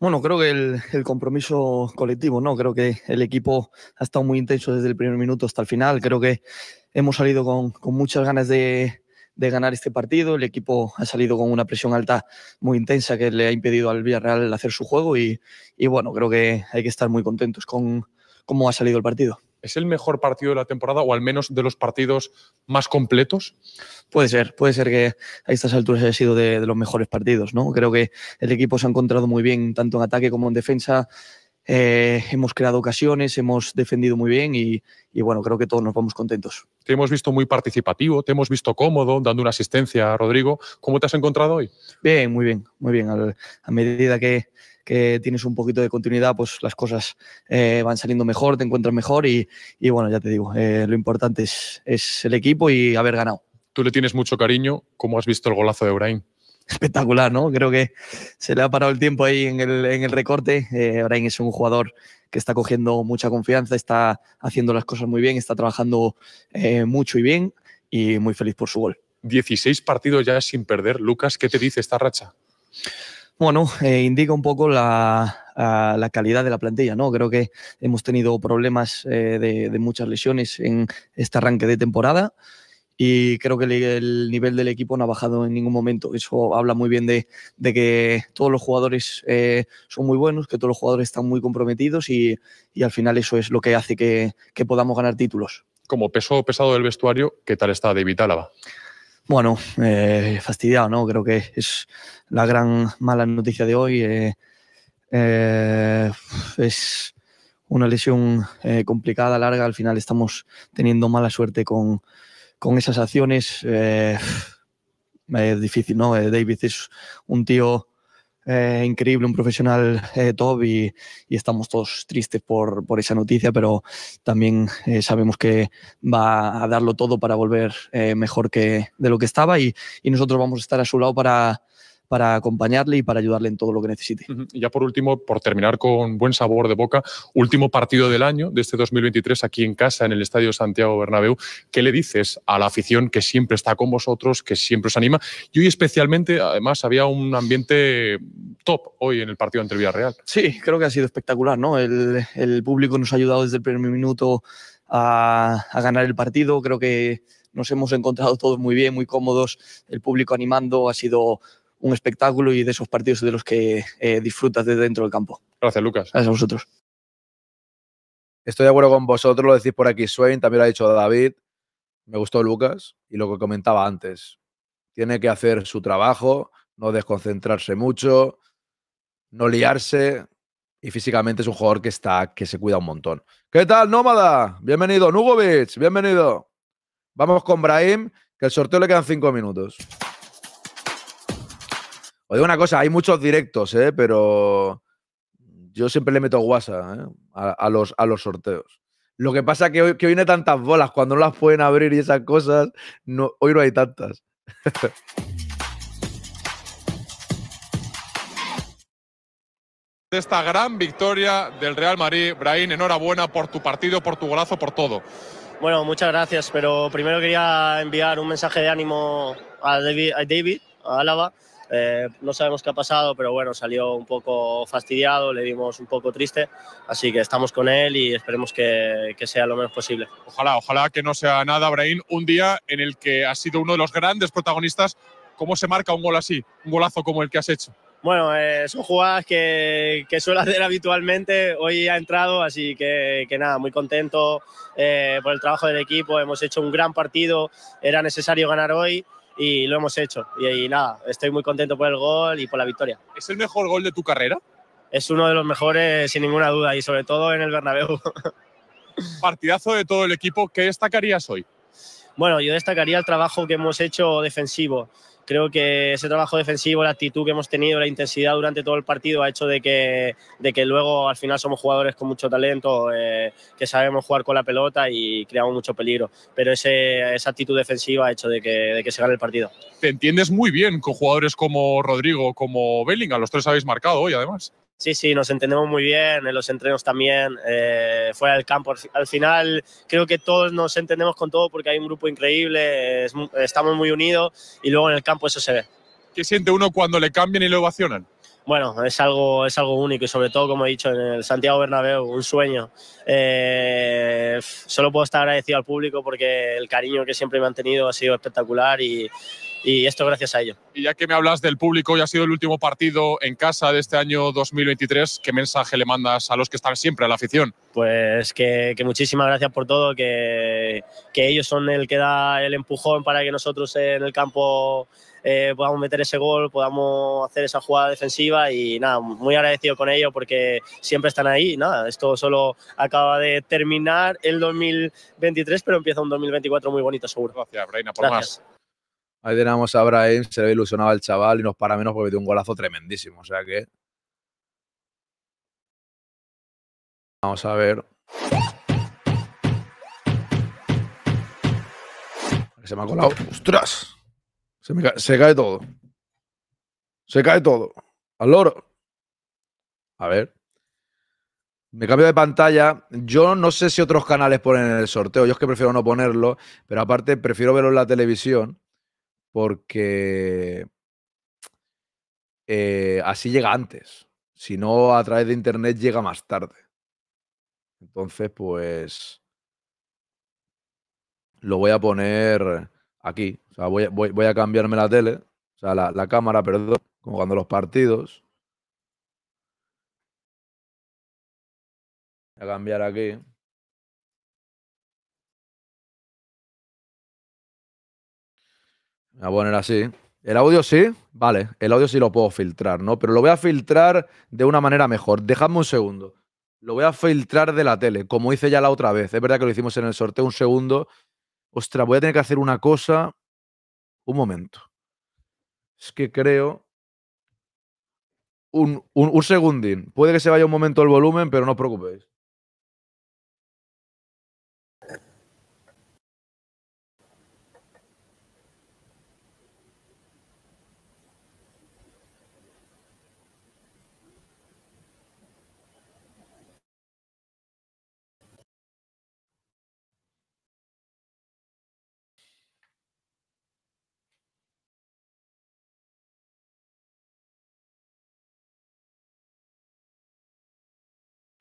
Bueno, creo que el, compromiso colectivo, ¿no? Creo que el equipo ha estado muy intenso desde el primer minuto hasta el final. Creo que hemos salido con, muchas ganas de, ganar este partido. El equipo ha salido con una presión alta muy intensa que le ha impedido al Villarreal hacer su juego. y bueno, creo que hay que estar muy contentos con cómo ha salido el partido. ¿Es el mejor partido de la temporada o al menos de los partidos más completos? Puede ser, puede ser que a estas alturas haya sido de, los mejores partidos, ¿no? Creo que el equipo se ha encontrado muy bien, tanto en ataque como en defensa. Eh, hemos creado ocasiones, hemos defendido muy bien y, bueno, creo que todos nos vamos contentos. Te hemos visto muy participativo, te hemos visto cómodo, dando una asistencia a Rodrigo. ¿Cómo te has encontrado hoy? Bien, muy bien, muy bien. a medida que, que tienes un poquito de continuidad, pues las cosas eh, van saliendo mejor, te encuentras mejor y, bueno, ya te digo, eh, lo importante es, el equipo y haber ganado. Tú le tienes mucho cariño, ¿cómo has visto el golazo de Brain? espectacular, ¿no? Creo que se le ha parado el tiempo ahí en el, recorte. Eh, es un jugador que está cogiendo mucha confianza, está haciendo las cosas muy bien, está trabajando eh, mucho y bien y muy feliz por su gol. 16 partidos ya sin perder. Lucas, ¿qué te dice esta racha? bueno, eh, indica un poco la, calidad de la plantilla. ¿no? Creo que hemos tenido problemas eh, de, muchas lesiones en este arranque de temporada y creo que el, nivel del equipo no ha bajado en ningún momento. Eso habla muy bien de, que todos los jugadores eh, son muy buenos, que todos los jugadores están muy comprometidos y, al final eso es lo que hace que, podamos ganar títulos. Como peso pesado del vestuario, ¿qué tal está David Álava? Bueno, eh, fastidiado, ¿no? Creo que es la gran mala noticia de hoy. Eh, eh, es una lesión complicada, larga. Al final estamos teniendo mala suerte con, con esas acciones. es difícil, ¿no? David es un tío eh, increíble, un profesional eh, top y, estamos todos tristes por, por esa noticia, pero también eh, sabemos que va a darlo todo para volver eh, mejor que de lo que estaba y nosotros vamos a estar a su lado para para acompañarle y para ayudarle en todo lo que necesite. Y ya por último, por terminar con buen sabor de boca, último partido del año de este 2023 aquí en casa, en el Estadio Santiago Bernabéu. ¿Qué le dices a la afición que siempre está con vosotros, que siempre os anima? Y hoy especialmente, además, había un ambiente top hoy en el partido entre Villarreal. Sí, creo que ha sido espectacular, ¿no? El, público nos ha ayudado desde el primer minuto a ganar el partido. Creo que nos hemos encontrado todos muy bien, muy cómodos, el público animando, ha sido un espectáculo y de esos partidos de los que eh, disfrutas desde dentro del campo. Gracias, Lucas. Gracias a vosotros. Estoy de acuerdo con vosotros, lo decís por aquí Swain, también lo ha dicho David. Me gustó Lucas y lo que comentaba antes. Tiene que hacer su trabajo, no desconcentrarse mucho, no liarse. Y físicamente es un jugador que está, que se cuida un montón. ¿Qué tal, Nómada? Bienvenido. Nugovic, bienvenido. Vamos con Brahim, que el sorteo le quedan cinco minutos. Os digo una cosa, hay muchos directos, ¿eh? pero yo siempre le meto guasa ¿eh? a, los, sorteos. Lo que pasa es que hoy, que tantas bolas, cuando no las pueden abrir y esas cosas, no, hoy no hay tantas. esta gran victoria del Real Madrid. brain enhorabuena por tu partido, por tu golazo, por todo. Bueno, muchas gracias, pero primero quería enviar un mensaje de ánimo a David, a David, a Álava, eh, no sabemos qué ha pasado, pero bueno, salió un poco fastidiado, le dimos un poco triste, así que estamos con él y esperemos que, sea lo menos posible. Ojalá, ojalá que no sea nada, brain un día en el que has sido uno de los grandes protagonistas. ¿Cómo se marca un gol así, un golazo como el que has hecho? Bueno, eh, son jugadas que, que, suelo hacer habitualmente. Hoy ha entrado, así que, que nada, muy contento eh, por el trabajo del equipo. Hemos hecho un gran partido, era necesario ganar hoy y lo hemos hecho. Y, nada, estoy muy contento por el gol y por la victoria. ¿Es el mejor gol de tu carrera? Es uno de los mejores, sin ninguna duda, y sobre todo en el Bernabéu. *laughs* Partidazo de todo el equipo. ¿Qué destacarías hoy? Bueno, yo destacaría el trabajo que hemos hecho defensivo. Creo que ese trabajo defensivo, la actitud que hemos tenido, la intensidad durante todo el partido ha hecho de que, de que luego al final somos jugadores con mucho talento, eh, que sabemos jugar con la pelota y creamos mucho peligro. Pero esa actitud defensiva ha hecho de que, de que se gane el partido. Te entiendes muy bien con jugadores como Rodrigo, como Bellingham, los tres habéis marcado hoy además. Sí, sí, nos entendemos muy bien, en los entrenos también, eh, fuera del campo. Al final creo que todos nos entendemos con todo porque hay un grupo increíble, estamos muy unidos y luego en el campo eso se ve. ¿Qué siente uno cuando le cambian y lo ovacionan? Bueno, es algo, es algo único y sobre todo, como he dicho, en el Santiago Bernabéu, un sueño. Eh, solo puedo estar agradecido al público porque el cariño que siempre me han tenido ha sido espectacular y, y esto gracias a ello. Y ya que me hablas del público, y ha sido el último partido en casa de este año 2023, ¿qué mensaje le mandas a los que están siempre, a la afición? Pues que, muchísimas gracias por todo, que, que, ellos son el que da el empujón para que nosotros en el campo eh, podamos meter ese gol, podamos hacer esa jugada defensiva y nada, muy agradecido con ellos porque siempre están ahí. Nada, esto solo acaba de terminar el 2023, pero empieza un 2024 muy bonito, seguro. Gracias, Reina, por más. Ahí tenemos a Brain, se le ilusionaba el chaval y nos para menos porque dio un golazo tremendísimo. O sea que. Vamos a ver. Se me ha colado. ¡Ostras! Se, cae, todo. Se cae todo. Al loro. A ver. Me cambio de pantalla. Yo no sé si otros canales ponen el sorteo. Yo es que prefiero no ponerlo, pero aparte prefiero verlo en la televisión porque eh, así llega antes. Si no, a través de Internet llega más tarde. Entonces, pues lo voy a poner aquí. O sea, voy, a cambiarme la tele, o sea, la, la cámara, perdón, como cuando los partidos. Voy a cambiar aquí. a poner así. El audio sí, vale, el audio sí lo puedo filtrar, ¿no? Pero lo voy a filtrar de una manera mejor. Dejadme un segundo. Lo voy a filtrar de la tele, como hice ya la otra vez. Es verdad que lo hicimos en el sorteo un segundo. Ostras, voy a tener que hacer una cosa. Un momento. Es que creo. Un, un, un segundín. Puede que se vaya un momento el volumen, pero no os preocupéis.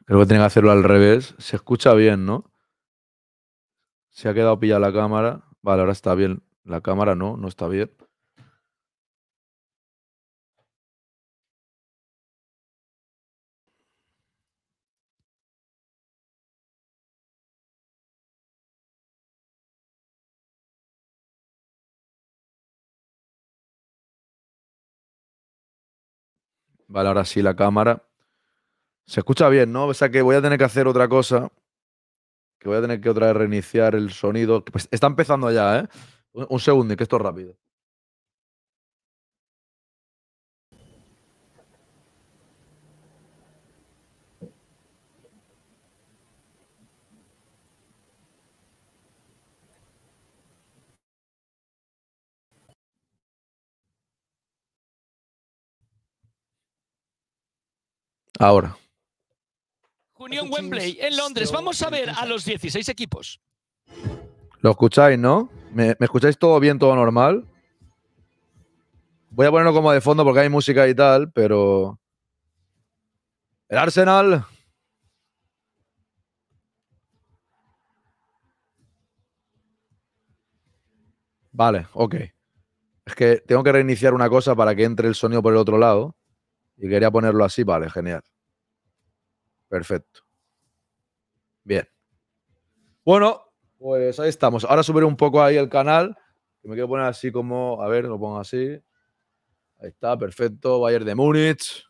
Creo que tiene que hacerlo al revés. Se escucha bien, ¿no? Se ha quedado pilla la cámara. Vale, ahora está bien. La cámara no, no está bien. Vale, ahora sí la cámara. Se escucha bien, ¿no? O sea que voy a tener que hacer otra cosa. Que voy a tener que otra vez reiniciar el sonido. Pues está empezando ya, ¿eh? Un, segundo segundo, que esto es rápido. Ahora. Unión Wembley en Londres. Vamos a ver a los 16 equipos. Lo escucháis, ¿no? ¿Me, ¿Me, escucháis todo bien, todo normal? Voy a ponerlo como de fondo porque hay música y tal, pero. El Arsenal. Vale, ok. Es que tengo que reiniciar una cosa para que entre el sonido por el otro lado. Y quería ponerlo así, vale, genial. Perfecto. Bien. Bueno, pues ahí estamos. Ahora subiré un poco ahí el canal, que me quiero poner así como, a ver, lo pongo así. Ahí está, perfecto. Bayern de Múnich.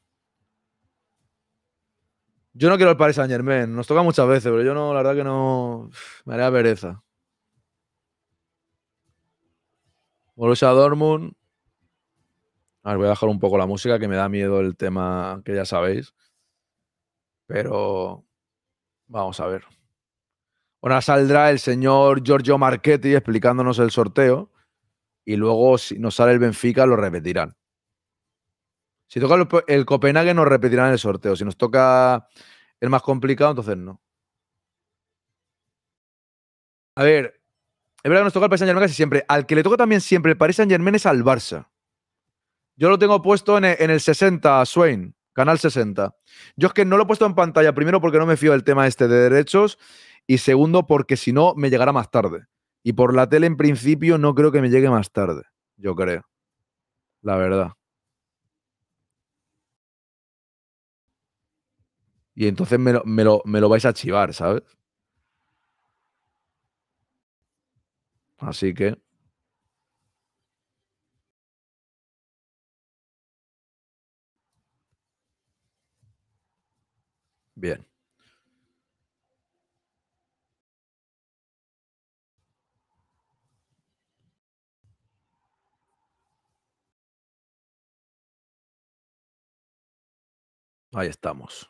Yo no quiero el Paris Saint Germain. Nos toca muchas veces, pero yo no, la verdad que no. Me haría pereza. Borussia Dortmund. A ver, voy a dejar un poco la música que me da miedo el tema que ya sabéis. Pero vamos a ver. Ahora saldrá el señor Giorgio Marchetti explicándonos el sorteo y luego si nos sale el Benfica lo repetirán. Si toca el, Copenhague nos repetirán el sorteo. Si nos toca el más complicado, entonces no. A ver, es verdad que nos toca el Paris Saint casi siempre. Al que le toca también siempre el Paris Saint es al Barça. Yo lo tengo puesto en en el 60, Swain. Canal 60. Yo es que no lo he puesto en pantalla, primero porque no me fío del tema este de derechos y segundo porque si no me llegará más tarde. Y por la tele en principio no creo que me llegue más tarde, yo creo. La verdad. Y entonces me lo, vais a chivar, ¿sabes? Así que... Bien. Ahí estamos.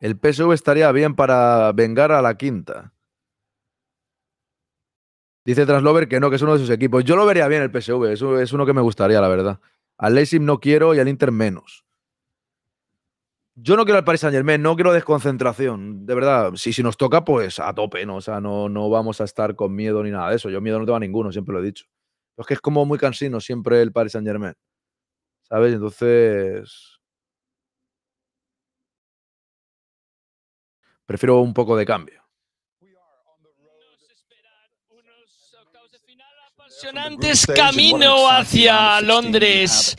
El PSV estaría bien para vengar a la quinta. Dice Translover que no, que es uno de sus equipos. Yo lo vería bien el PSV, es, es uno que me gustaría, la verdad. Al Leipzig no quiero y al Inter menos yo no quiero al Paris Saint Germain, no quiero desconcentración. De verdad, si, si nos toca, pues a tope, ¿no? O sea, no, no vamos a estar con miedo ni nada de eso. Yo miedo no tengo a ninguno, siempre lo he dicho. es que es como muy cansino siempre el Paris Saint Germain. ¿Sabes? Entonces. Prefiero un poco de cambio. emocionantes camino hacia Londres.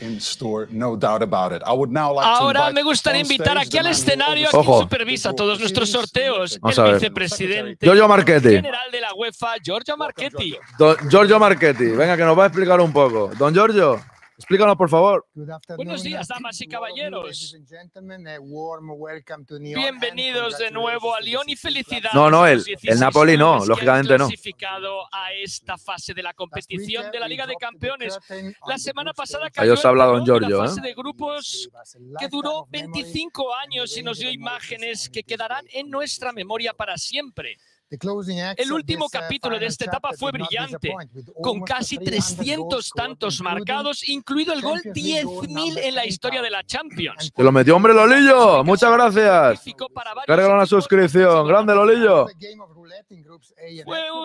Ahora me gustaría invitar aquí al escenario a quien supervisa todos nuestros sorteos, el vicepresidente general de la UEFA, Giorgio Marchetti. Giorgio Marchetti, venga que nos va a explicar un poco. Don Giorgio. Explícanos, por favor. Buenos días, damas y caballeros. Bienvenidos de nuevo a Lyon y felicidades. No, no, el, el Napoli no, lógicamente no. clasificado a esta fase de la competición de la Liga de Campeones. La semana pasada cayó hablado en la ¿eh? fase de grupos que duró 25 años y nos dio imágenes que quedarán en nuestra memoria para siempre. El último uh, capítulo de esta etapa fue brillante, con casi 300 tantos marcados, incluido el gol 10.000 en la historia de la Champions. ¡Te lo metió, hombre, Lolillo! ¡Muchas gracias! Carga una suscripción. ¡Grande, Lolillo!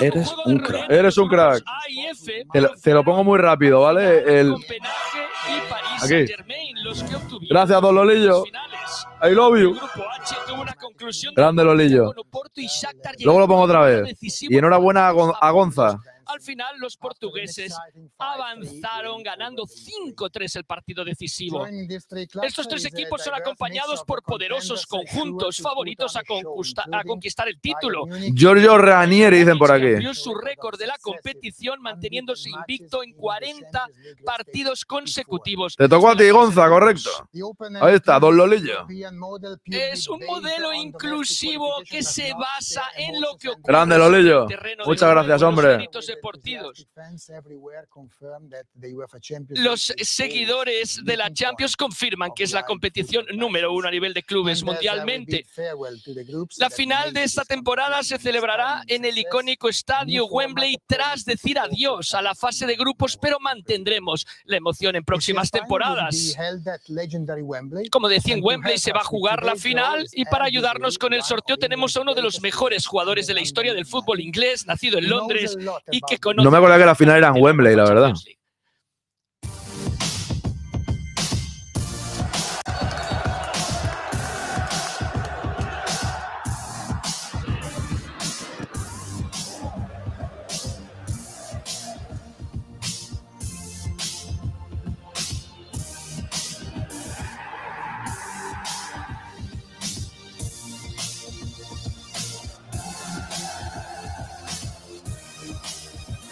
Eres un crack. Eres un crack. Te lo, pongo muy rápido, ¿vale? Aquí. Gracias, don Lolillo. I love you. Grande Lolillo. Luego lo pongo otra vez. Y enhorabuena una a Gonza. Al final, los portugueses avanzaron ganando 5-3 el partido decisivo. Estos tres equipos son acompañados por poderosos conjuntos favoritos a, a conquistar el título. Giorgio Ranieri, dicen por aquí. Cambió su récord de la competición manteniéndose invicto en 40 partidos consecutivos. Te tocó a ti, Gonza, correcto. Ahí está, Don Lolillo. Es un modelo inclusivo que se basa en lo que ocurre Grande, Lolillo. Muchas gracias, hombre deportivos. Los seguidores de la Champions confirman que es la competición número uno a nivel de clubes mundialmente. La final de esta temporada se celebrará en el icónico estadio Wembley tras decir adiós a la fase de grupos, pero mantendremos la emoción en próximas temporadas. Como decía, en Wembley se va a jugar la final y para ayudarnos con el sorteo tenemos a uno de los mejores jugadores de la historia del fútbol inglés, nacido en Londres y no me acordaba que la final era en Wembley, la verdad.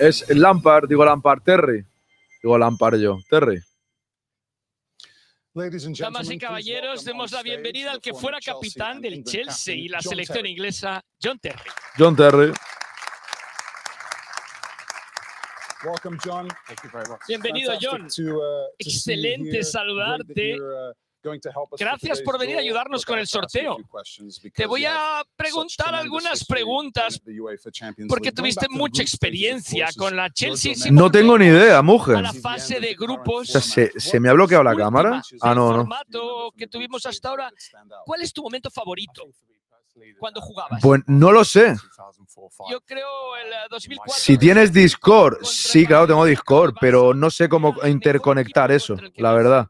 es Lampard, digo Lampard, Terry. Digo Lampard yo, Terry. Damas y caballeros, demos la bienvenida al que fuera capitán del Chelsea y la selección inglesa, John Terry. John Terry. Bienvenido, John. Excelente saludarte. Uh, Gracias por venir a ayudarnos con el sorteo. Te voy a preguntar algunas preguntas porque tuviste mucha experiencia con la Chelsea. No tengo ni idea, mujer. la fase de grupos. ¿se, me ha bloqueado la cámara? Ah, no, no. que tuvimos hasta ahora. ¿Cuál es tu momento favorito? cuando jugabas? Pues no lo sé. Yo creo el 2004. Uh, si tienes Discord, sí, claro, tengo Discord, pero no sé cómo interconectar eso, la verdad.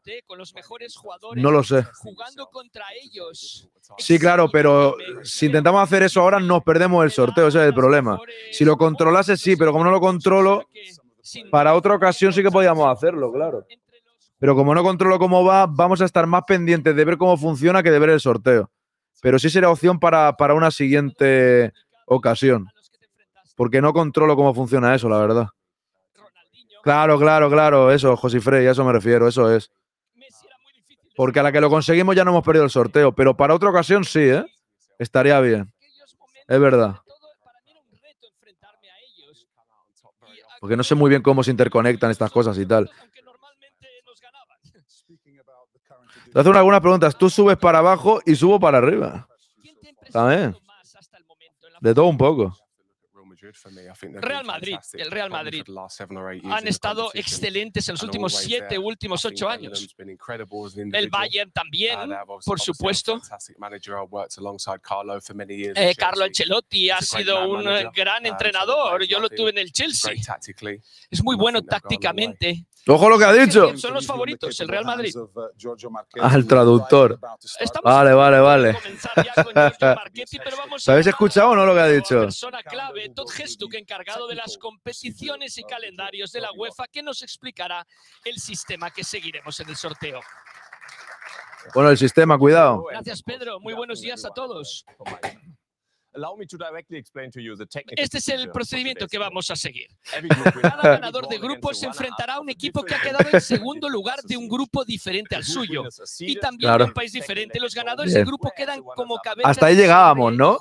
No lo sé. Jugando contra ellos. Sí, claro, pero si intentamos hacer eso ahora nos perdemos el sorteo, ese es el problema. Si lo controlase, sí, pero como no lo controlo, para otra ocasión sí que podíamos hacerlo, claro. Pero como no controlo cómo va, vamos a estar más pendientes de ver cómo funciona que de ver el sorteo. Pero sí será opción para, una siguiente ocasión. Porque no controlo cómo funciona eso, la verdad. Claro, claro, claro, eso, Josifrey, a eso me refiero, eso es. Porque a la que lo conseguimos ya no hemos perdido el sorteo, pero para otra ocasión sí, ¿eh? Estaría bien. Es verdad. Porque no sé muy bien cómo se interconectan estas cosas y tal. Te hacen algunas preguntas. Tú subes para abajo y subo para arriba. También. De todo un poco. Real Madrid, el Real Madrid han estado excelentes en los últimos siete, últimos ocho años. El Bayern también, uh, por supuesto. Carlo eh, Ancelotti ha sido un gran um, entrenador. Yo lo tuve en el Chelsea. Es muy bueno tácticamente. Ojo lo que ha dicho. Son los favoritos, el Real Madrid. Al ah, traductor. vale, vale, vale. ¿Sabéis *laughs* escuchado o no lo que ha dicho? Persona clave, Todd Hestuk, encargado de las competiciones y calendarios de la UEFA, que nos explicará el sistema que seguiremos en el sorteo. Bueno, el sistema, cuidado. Gracias, Pedro. Muy buenos días a todos. Este es el procedimiento que vamos a seguir. Cada ganador de grupo se enfrentará a un equipo que ha quedado en *laughs* segundo lugar de un grupo diferente al suyo y también de un país diferente. Los ganadores de del grupo quedan como cabezas. Hasta ahí llegábamos, ¿no?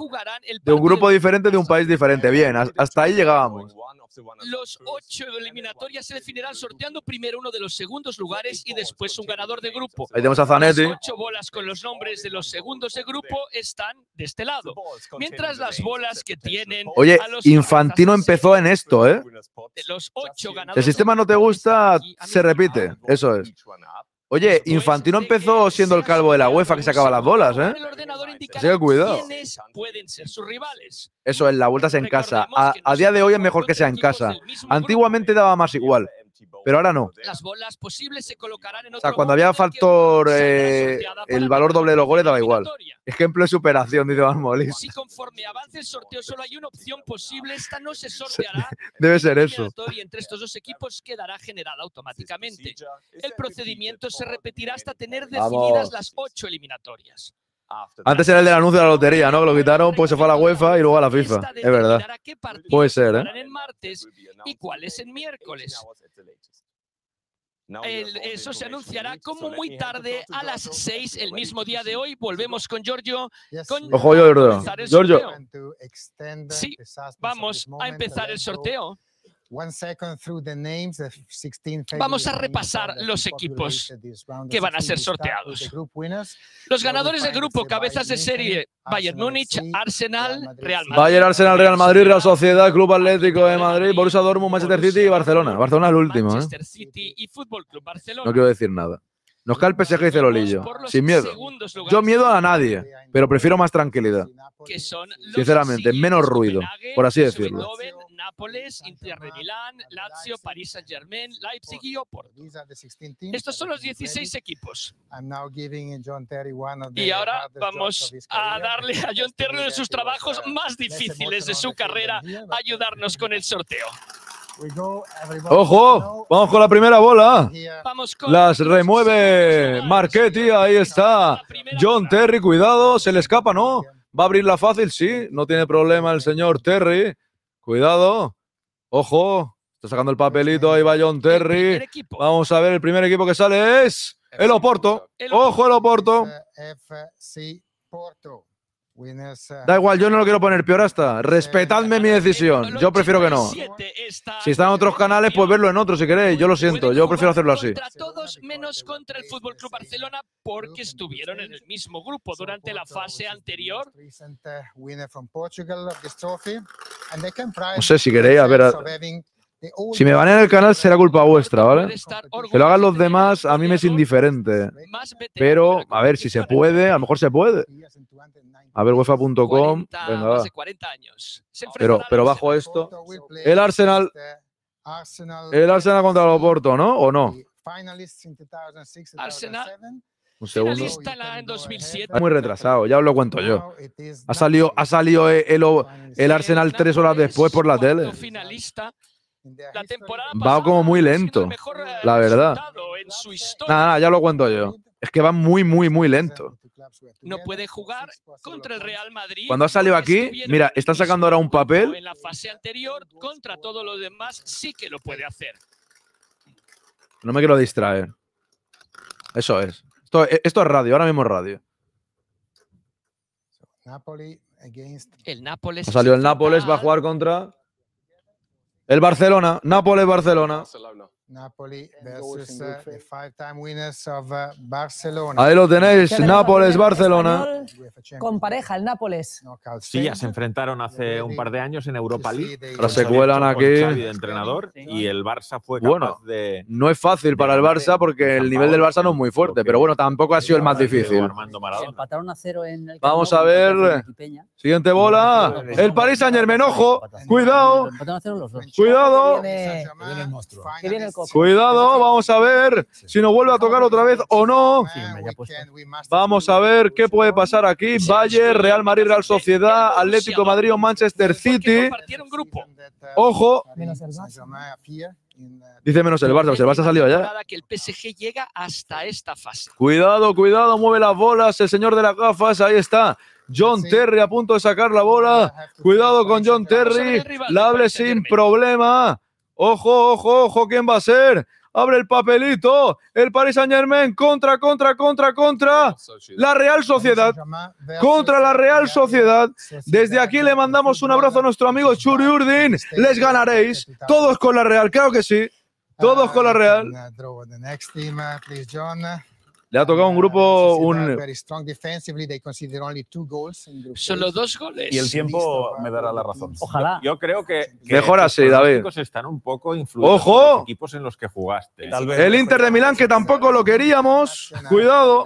De un grupo diferente de un país diferente. Bien, hasta ahí llegábamos. Los ocho eliminatorias se definirán sorteando primero uno de los segundos lugares y después un ganador de grupo. Ahí tenemos a Zanetti. ocho bolas con los nombres de los segundos de grupo están de este lado. Mientras las bolas que tienen. Oye, Infantino empezó en esto, ¿eh? El sistema no te gusta, se repite. Eso es. Oye, pues Infantino empezó siendo el calvo de la UEFA que se acaba las bolas, ¿eh? Así que cuidado. Eso es, la vuelta en casa. a día de hoy es mejor que sea en casa. Antiguamente daba más igual pero ahora no. Las bolas posibles se colocarán en otro o sea, cuando había factor eh, el valor doble de los goles daba igual. Ejemplo de superación, dice Van Molis. conforme avance el sorteo solo hay una opción posible, esta no se *laughs* sorteará. *laughs* Debe ser eso. Y entre estos dos equipos quedará generada automáticamente. El procedimiento se repetirá hasta tener definidas las ocho eliminatorias. Antes era el del anuncio de la lotería, ¿no? Que lo quitaron, pues se fue a la UEFA y luego a la FIFA. Es verdad. Puede ser, ¿eh? martes y cuál es el miércoles. eso se anunciará como muy tarde a las 6 el mismo día de hoy. Volvemos con Giorgio. Ojo, Giorgio. Giorgio. Sí, vamos a empezar el sorteo. Vamos a repasar los equipos que van a ser sorteados. Los ganadores del grupo, cabezas de serie, Bayern Múnich, Arsenal, Real Madrid. Bayern, Arsenal, Real Madrid, Real Sociedad, Club Atlético de Madrid, Borussia Dortmund, Manchester City y Barcelona. Barcelona es el último. ¿eh? No quiero decir nada. Nos cae el PSG, y Lolillo. Sin miedo. Yo miedo a nadie, pero prefiero más tranquilidad. Sinceramente, menos ruido, por así decirlo. Nápoles, Inter Lazio, Saint Germain, Leipzig y Estos son los 16 equipos. Y ahora vamos a darle a John Terry uno de sus trabajos más difíciles de su carrera, ayudarnos con el sorteo. Ojo, vamos con la primera bola. Las remueve Marchetti, ahí está John Terry, cuidado, se le escapa, ¿no? ¿Va a abrirla fácil? Sí, no tiene problema el señor Terry. Cuidado, ojo, está sacando el papelito, ahí va John Terry. Vamos a ver, el primer equipo que sale es el Oporto. Ojo el Oporto. FC Porto. Ah, da igual, yo no lo quiero poner peor hasta. Respetadme mi decisión. Yo prefiero que no. Si están en otros canales, pues verlo en otros si queréis. Yo lo siento, yo prefiero hacerlo así. Contra menos contra el Barcelona porque estuvieron en el mismo grupo durante la fase anterior. No sé si queréis, a ver. Pues, eh, si me banean el canal será culpa vuestra, ¿vale? Que lo hagan los demás, a mí me es indiferente. Pero, a ver, si se puede, a lo mejor se puede. A ver, UEFA.com. Pero, pero bajo esto. El Arsenal. El Arsenal contra el Oporto, ¿no? ¿O no? Arsenal. Un segundo. Está muy retrasado, ya os lo cuento yo. Ha salido, ha salido el, el Arsenal tres horas después por la tele. La temporada va como muy lento, eh, la verdad. Nada, nada, ya lo cuento yo. Es que va muy, muy, muy lento. No puede jugar contra el Real Madrid. Cuando ha salido aquí, mira, está sacando ahora un papel. En la fase anterior, contra todos los demás, sí que lo puede hacer. No me quiero distraer. Eso es. Esto, esto es radio, ahora mismo es radio. El Nápoles. Ha salido el Nápoles, va a jugar contra el Barcelona, Nápoles-Barcelona. barcelona Ahí lo tenéis, Nápoles-Barcelona. Con pareja, el Nápoles. Sí, ya se enfrentaron hace un par de años en Europa League. Ahora se cuelan aquí. entrenador y el Barça fue bueno, de, No es fácil para el Barça porque el nivel del Barça no es muy fuerte, pero bueno, tampoco ha sido el más difícil. Empataron a cero en el Vamos a ver. Siguiente bola. El Paris Saint Germain, ojo. Cuidado. Cuidado. Cuidado, vamos a ver si nos vuelve a tocar otra vez o no. Vamos a ver qué puede pasar aquí. Valle, Real Madrid, Real Sociedad, Atlético Madrid Manchester City. Uh, Ojo. Uh, Dice menos el Barça, se el Barça ha salido allá. hasta esta Cuidado, cuidado, mueve las bolas, el señor de las gafas, ahí está. John Terry a punto de sacar la bola. Cuidado con John Terry, la hable sin problema. Ojo, ojo, ojo, ¿quién va a ser? Abre el papelito. El Paris Saint Germain contra, contra, contra, contra la Real Sociedad. Contra la Real Sociedad. Desde aquí le mandamos un abrazo a nuestro amigo este Churi Urdin. Este Les este ganaréis. Todos con la Real, creo que sí. Todos con la ah, Real. Le ha tocado un ah, grupo. un... Solo dos goles. Y el tiempo me dará la razón. Ojalá. Yo creo que. así, David. están un poco influidos ¡Ojo! equipos en los que jugaste. el Inter de Milán, que tampoco lo queríamos. Cuidado.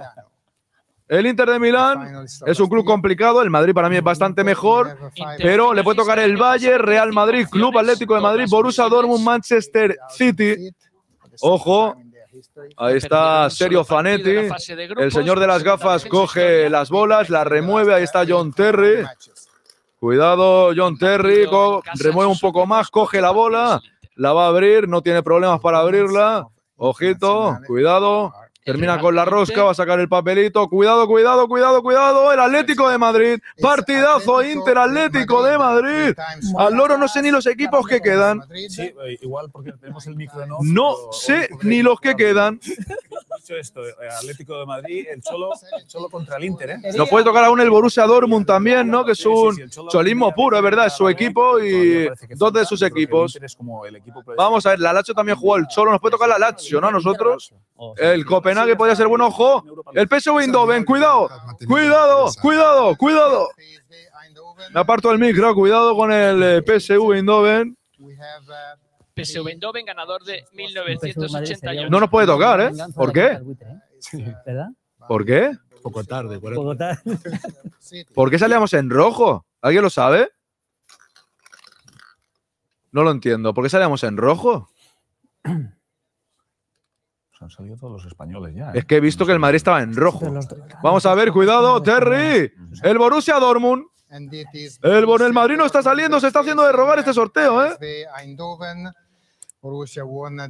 El Inter de Milán es un club complicado, el Madrid para mí es bastante mejor, pero le puede tocar el Valle, Real Madrid, Club Atlético de Madrid, Borussia Dortmund, Manchester City. Ojo, Ahí está Serio Fanetti. El señor de las gafas coge las bolas, las remueve. Ahí está John Terry. Cuidado, John Terry. Remueve un poco más, coge la bola. La va a abrir, no tiene problemas para abrirla. Ojito, cuidado. Termina con la rosca, va a sacar el papelito. Cuidado, cuidado, cuidado, cuidado. El Atlético de Madrid. Partidazo Inter-Atlético de Madrid. Al loro no sé ni los equipos que quedan. Sí, igual porque tenemos el micro No, sé ni los que quedan. Dicho esto, Atlético de Madrid, el Cholo, el Cholo contra el Inter. ¿eh? Nos puede tocar aún el Borussia Dortmund también, ¿no? Que es un cholismo puro, es verdad. Es su equipo y dos de sus equipos. Vamos a ver, la Lazio también jugó el Cholo. Nos puede tocar la Lazio, ¿no? Nosotros. El Copenhague que podría ser buen Ojo, el PSV Eindhoven, cuidado, cuidado, cuidado, cuidado. Me aparto el micro, cuidado con el eh, PSV Eindhoven. PSV Eindhoven, ganador de 1988. No nos puede tocar, ¿eh? ¿Por qué? ¿eh? *laughs* ¿Por qué? Poco tarde, por Poco *laughs* ¿Por qué salíamos en rojo? ¿Alguien lo sabe? No lo entiendo. ¿Por qué salíamos en rojo? *clears throat* Se pues han salido todos los españoles ya. Es ¿eh? que he visto que el Madrid estaba en rojo. Vamos a ver, cuidado, Terry. El Borussia Dortmund. El, el Madrid no está saliendo, se está haciendo de robar este sorteo, ¿eh? Borussia Dortmund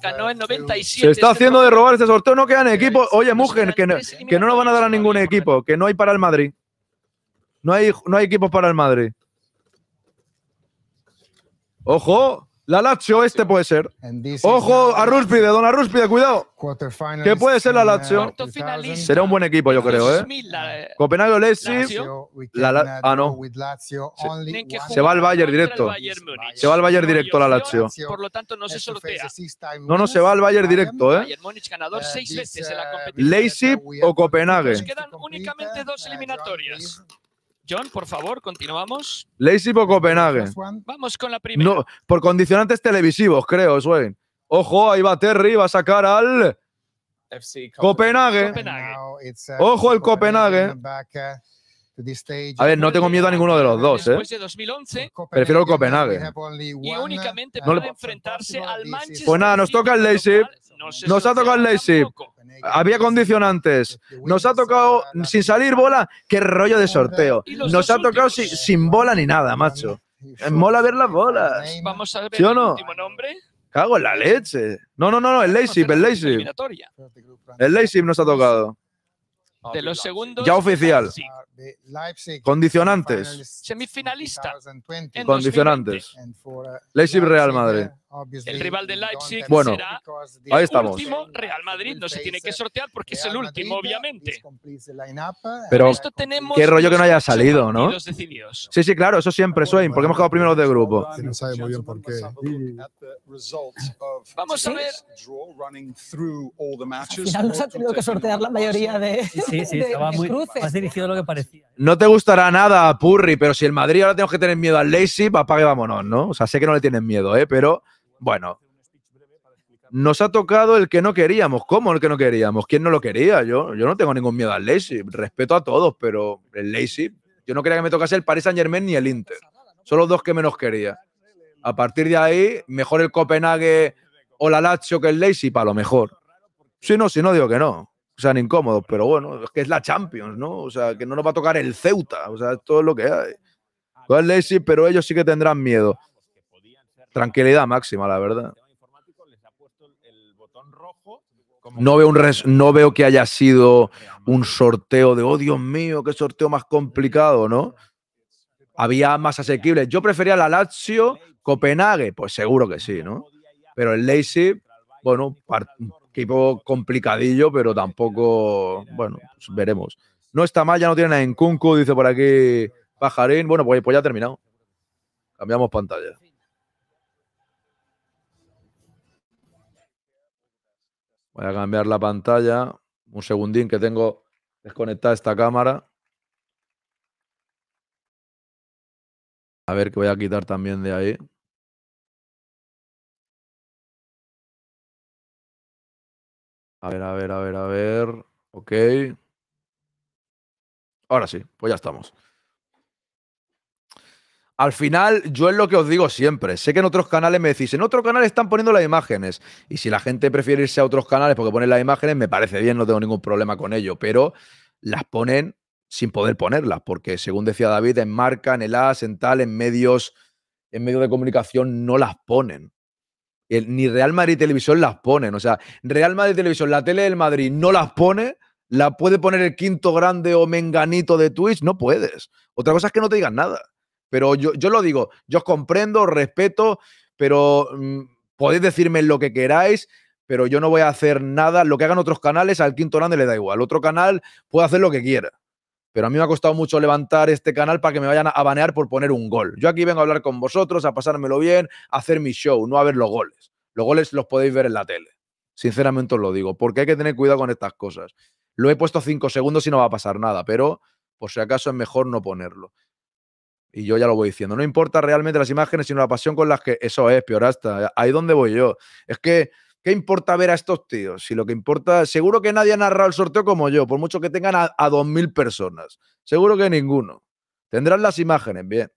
ganó en 97. Se está este haciendo de robar este sorteo, no quedan equipos. Oye, Mugen, que no, que nos van a dar a ningún equipo, que no hay para el Madrid. No hay, no hay equipos para el Madrid. ¡Ojo! La Lazio, este puede ser. Ojo a Rúspide, don Rúspide, cuidado. ¿Qué puede ser la Lazio? Será un buen equipo, yo creo, ¿eh? Copenhague, Leipzig. ah, no. Se, va al Bayern directo. Se va al Bayern directo la Lazio. Por lo tanto, no se sortea. No, no, se va al Bayern directo, ¿eh? Uh, uh, Leipzig o Copenhague. Nos quedan únicamente dos uh, eliminatorias. John, por favor, continuamos. Lazy por Copenhague. Vamos con la primera. por condicionantes televisivos, creo, Ojo, ahí va Terry, va a sacar al uh, Ojo el Copenhague. A ver, no tengo miedo a ninguno de los dos, ¿eh? Después de 2011, prefiero el Copenhague. Y únicamente enfrentarse al Manchester Pues nada, nos toca el Leipzig. Nos ha tocado el Leipzig. Había condicionantes. Nos ha tocado sin salir bola. Qué rollo de sorteo. Nos ha tocado sin, bola ni nada, macho. Eh, mola ver las bolas. Vamos a ver ¿Sí o no? el Cago en la leche. No, no, no, el Leipzig, el Leipzig. El Leipzig nos ha tocado. De los segundos. Ya oficial. Condicionantes. Semifinalista. Condicionantes. Leipzig Real Madrid. El rival de Leipzig bueno, será ahí estamos. último. Real Madrid no se tiene que sortear porque es el último, obviamente. Pero qué rollo que no haya salido, ¿no? Sí, sí, claro, eso siempre, Swain, porque hemos quedado primeros de grupo. no bien por qué. Vamos a ver. Al nos ha tenido que sortear la mayoría de. Sí, sí, estaba muy dirigido lo que parece no te gustará nada, Purri, pero si el Madrid ahora tenemos que tener miedo al Leipzig, apague vámonos, ¿no? O sea, sé que no le tienen miedo, ¿eh? Pero, bueno. Nos ha tocado el que no queríamos. ¿Cómo el que no queríamos? ¿Quién no lo quería? Yo, yo no tengo ningún miedo al Lazy. Respeto a todos, pero el Leipzig... Yo no quería que me tocase el Paris Saint-Germain ni el Inter. Son los dos que menos quería. A partir de ahí, mejor el Copenhague o la Lazio que el Lazy para lo mejor. Si no, si no, digo que no sean incómodos, pero bueno, es que es la Champions, ¿no? O sea, que no nos va a tocar el Ceuta, o sea, todo lo que hay. Con Lazy, pero ellos sí que tendrán miedo. Tranquilidad máxima, la verdad. No veo, un no veo que haya sido un sorteo de, oh Dios mío, qué sorteo más complicado, ¿no? Había más asequibles. Yo prefería la Lazio, Copenhague, pues seguro que sí, ¿no? Pero el Lazy, bueno, Equipo complicadillo, pero tampoco, bueno, pues veremos. No está mal, ya no tienen en Kunku, dice por aquí Pajarín. Bueno, pues, pues ya ha terminado. Cambiamos pantalla. Voy a cambiar la pantalla. Un segundín que tengo desconectada esta cámara. A ver que voy a quitar también de ahí. A ver, a ver, a ver, a ver. Ok. Ahora sí, pues ya estamos. Al final, yo es lo que os digo siempre. Sé que en otros canales me decís, en otros canales están poniendo las imágenes. Y si la gente prefiere irse a otros canales porque ponen las imágenes, me parece bien, no tengo ningún problema con ello. Pero las ponen sin poder ponerlas, porque según decía David, en marca, en el AS, en tal, en medios, en medios de comunicación no las ponen ni Real Madrid Televisión las ponen. O sea, Real Madrid Televisión, la tele del Madrid no las pone, la puede poner el quinto grande o menganito de Twitch, no puedes. Otra cosa es que no te digan nada. Pero yo, lo digo, yo os comprendo, respeto, pero mm, podéis decirme lo que queráis, pero yo no voy a hacer nada. Lo que hagan otros canales, al quinto grande le da igual. Otro canal puede hacer lo que quiera pero a mí me ha costado mucho levantar este canal para que me vayan a banear por poner un gol. Yo aquí vengo a hablar con vosotros, a pasármelo bien, a hacer mi show, no a ver los goles. Los goles los podéis ver en la tele. Sinceramente os lo digo, porque hay que tener cuidado con estas cosas. Lo he puesto cinco segundos y no va a pasar nada, pero por si acaso es mejor no ponerlo. Y yo ya lo voy diciendo. No importa realmente las imágenes, sino la pasión con las que. Eso es, hasta. Ahí donde voy yo. Es que ¿Qué importa ver a estos tíos? Si lo que importa, seguro que nadie ha narrado el sorteo como yo, por mucho que tengan a, dos 2.000 personas. Seguro que ninguno. Tendrán las imágenes, bien.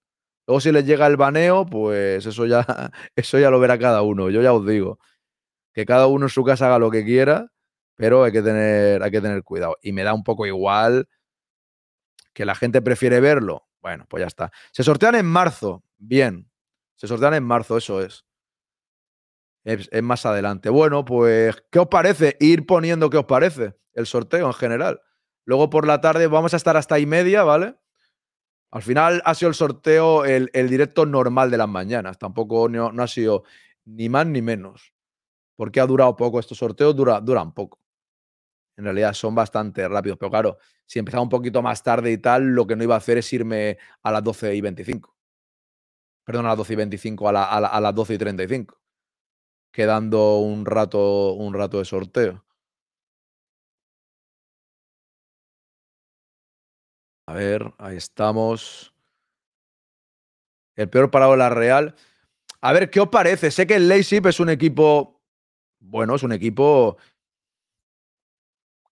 Luego si les llega el baneo, pues eso ya, *laughs* eso ya lo verá cada uno. Yo ya os digo, que cada uno en su casa haga lo que quiera, pero hay que tener, hay que tener cuidado. Y me da un poco igual que la gente prefiere verlo. Bueno, pues ya está. Se sortean en marzo, bien. Se sortean en marzo, eso es es, más adelante. Bueno, pues, ¿qué os parece? Ir poniendo qué os parece el sorteo en general. Luego por la tarde vamos a estar hasta y media, ¿vale? Al final ha sido el sorteo, el, directo normal de las mañanas. Tampoco no, ha sido ni más ni menos. Porque ha durado poco. Estos sorteos dura, duran poco. En realidad son bastante rápidos. Pero claro, si empezaba un poquito más tarde y tal, lo que no iba a hacer es irme a las 12 y 25. Perdón, a las 12 y 25, a, las doce y a las 12 y 35 quedando un rato, un rato de sorteo. A ver, ahí estamos. El peor parado la Real. A ver, ¿qué os parece? Sé que el Leipzig es un equipo, bueno, es un equipo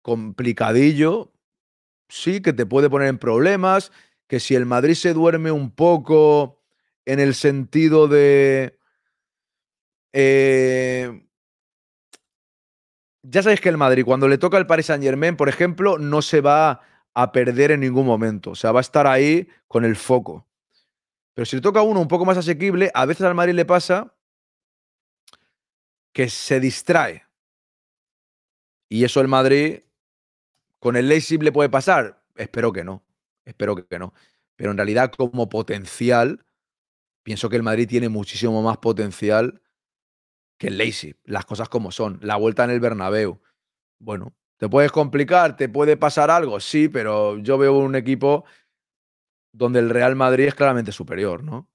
complicadillo, sí, que te puede poner en problemas, que si el Madrid se duerme un poco en el sentido de eh, ya sabéis que el Madrid, cuando le toca el Paris Saint Germain, por ejemplo, no se va a perder en ningún momento. O sea, va a estar ahí con el foco. Pero si le toca uno un poco más asequible, a veces al Madrid le pasa que se distrae. Y eso el Madrid con el Leipzig le puede pasar. Espero que no. Espero que no. Pero en realidad, como potencial, pienso que el Madrid tiene muchísimo más potencial que el Lazy, las cosas como son, la vuelta en el Bernabéu. Bueno, te puedes complicar, te puede pasar algo, sí, pero yo veo un equipo donde el Real Madrid es claramente superior, ¿no?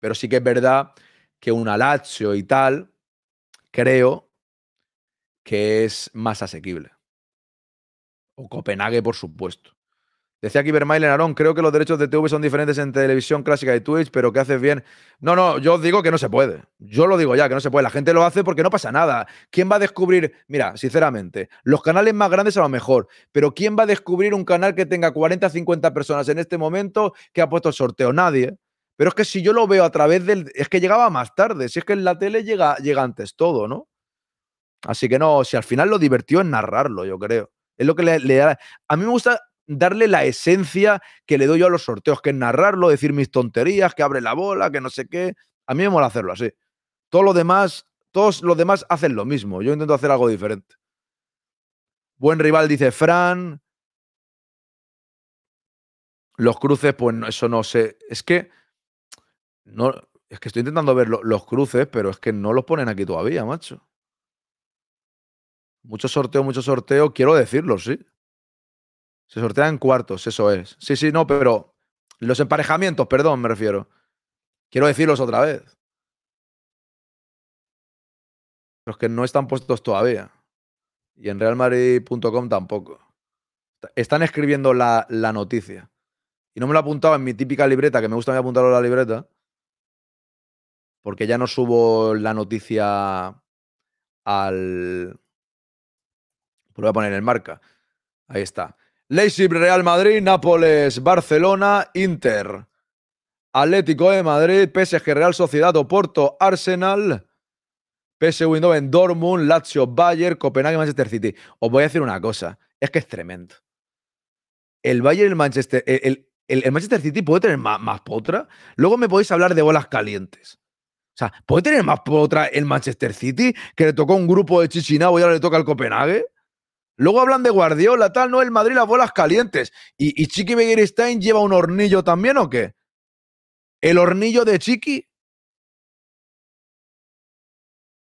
Pero sí que es verdad que un Lazio y tal, creo que es más asequible. O Copenhague, por supuesto. Decía aquí Narón, Arón, creo que los derechos de TV son diferentes en televisión clásica y Twitch, pero que haces bien. No, no, yo digo que no se puede. Yo lo digo ya, que no se puede. La gente lo hace porque no pasa nada. ¿Quién va a descubrir? Mira, sinceramente, los canales más grandes a lo mejor, pero ¿quién va a descubrir un canal que tenga 40, 50 personas en este momento que ha puesto sorteo? Nadie. Pero es que si yo lo veo a través del... Es que llegaba más tarde. Si es que en la tele llega, llega antes todo, ¿no? Así que no, si al final lo divertió en narrarlo, yo creo. Es lo que le, le da... A mí me gusta darle la esencia que le doy yo a los sorteos, que es narrarlo, decir mis tonterías, que abre la bola, que no sé qué. A mí me mola hacerlo así. demás, todos los demás hacen lo mismo. Yo intento hacer algo diferente. Buen rival, dice Fran. Los cruces, pues eso no sé. Es que. No, es que estoy intentando ver los cruces, pero es que no los ponen aquí todavía, macho. Mucho sorteo, mucho sorteo. Quiero decirlo, sí. Se sortean cuartos, eso es. Sí, sí, no, pero los emparejamientos, perdón, me refiero. Quiero decirlos otra vez. Los que no están puestos todavía. Y en realmadrid.com tampoco. Están escribiendo la, la, noticia. Y no me lo he apuntado en mi típica libreta, que me gusta me apuntarlo en la libreta. Porque ya no subo la noticia al. Lo voy a poner en marca. Ahí está. Leipzig, Real Madrid, Nápoles, Barcelona, Inter. Atlético de Madrid, PSG, Real Sociedad, Oporto, Arsenal. PSV Eindhoven, Dortmund, Lazio, Bayern, Copenhague, Manchester City. Os voy a decir una cosa, es que es tremendo. El Bayern, el Manchester, el, el, Manchester City puede tener más, potra. Luego me podéis hablar de bolas calientes. O sea, ¿puede tener más potra el Manchester City que le tocó un grupo de Chichinabo y ahora le toca al Copenhague? Luego hablan de Guardiola, tal, ¿no? El Madrid, las bolas calientes. ¿Y, Chiqui Begueristain lleva un hornillo también o qué? ¿El hornillo de Chiqui?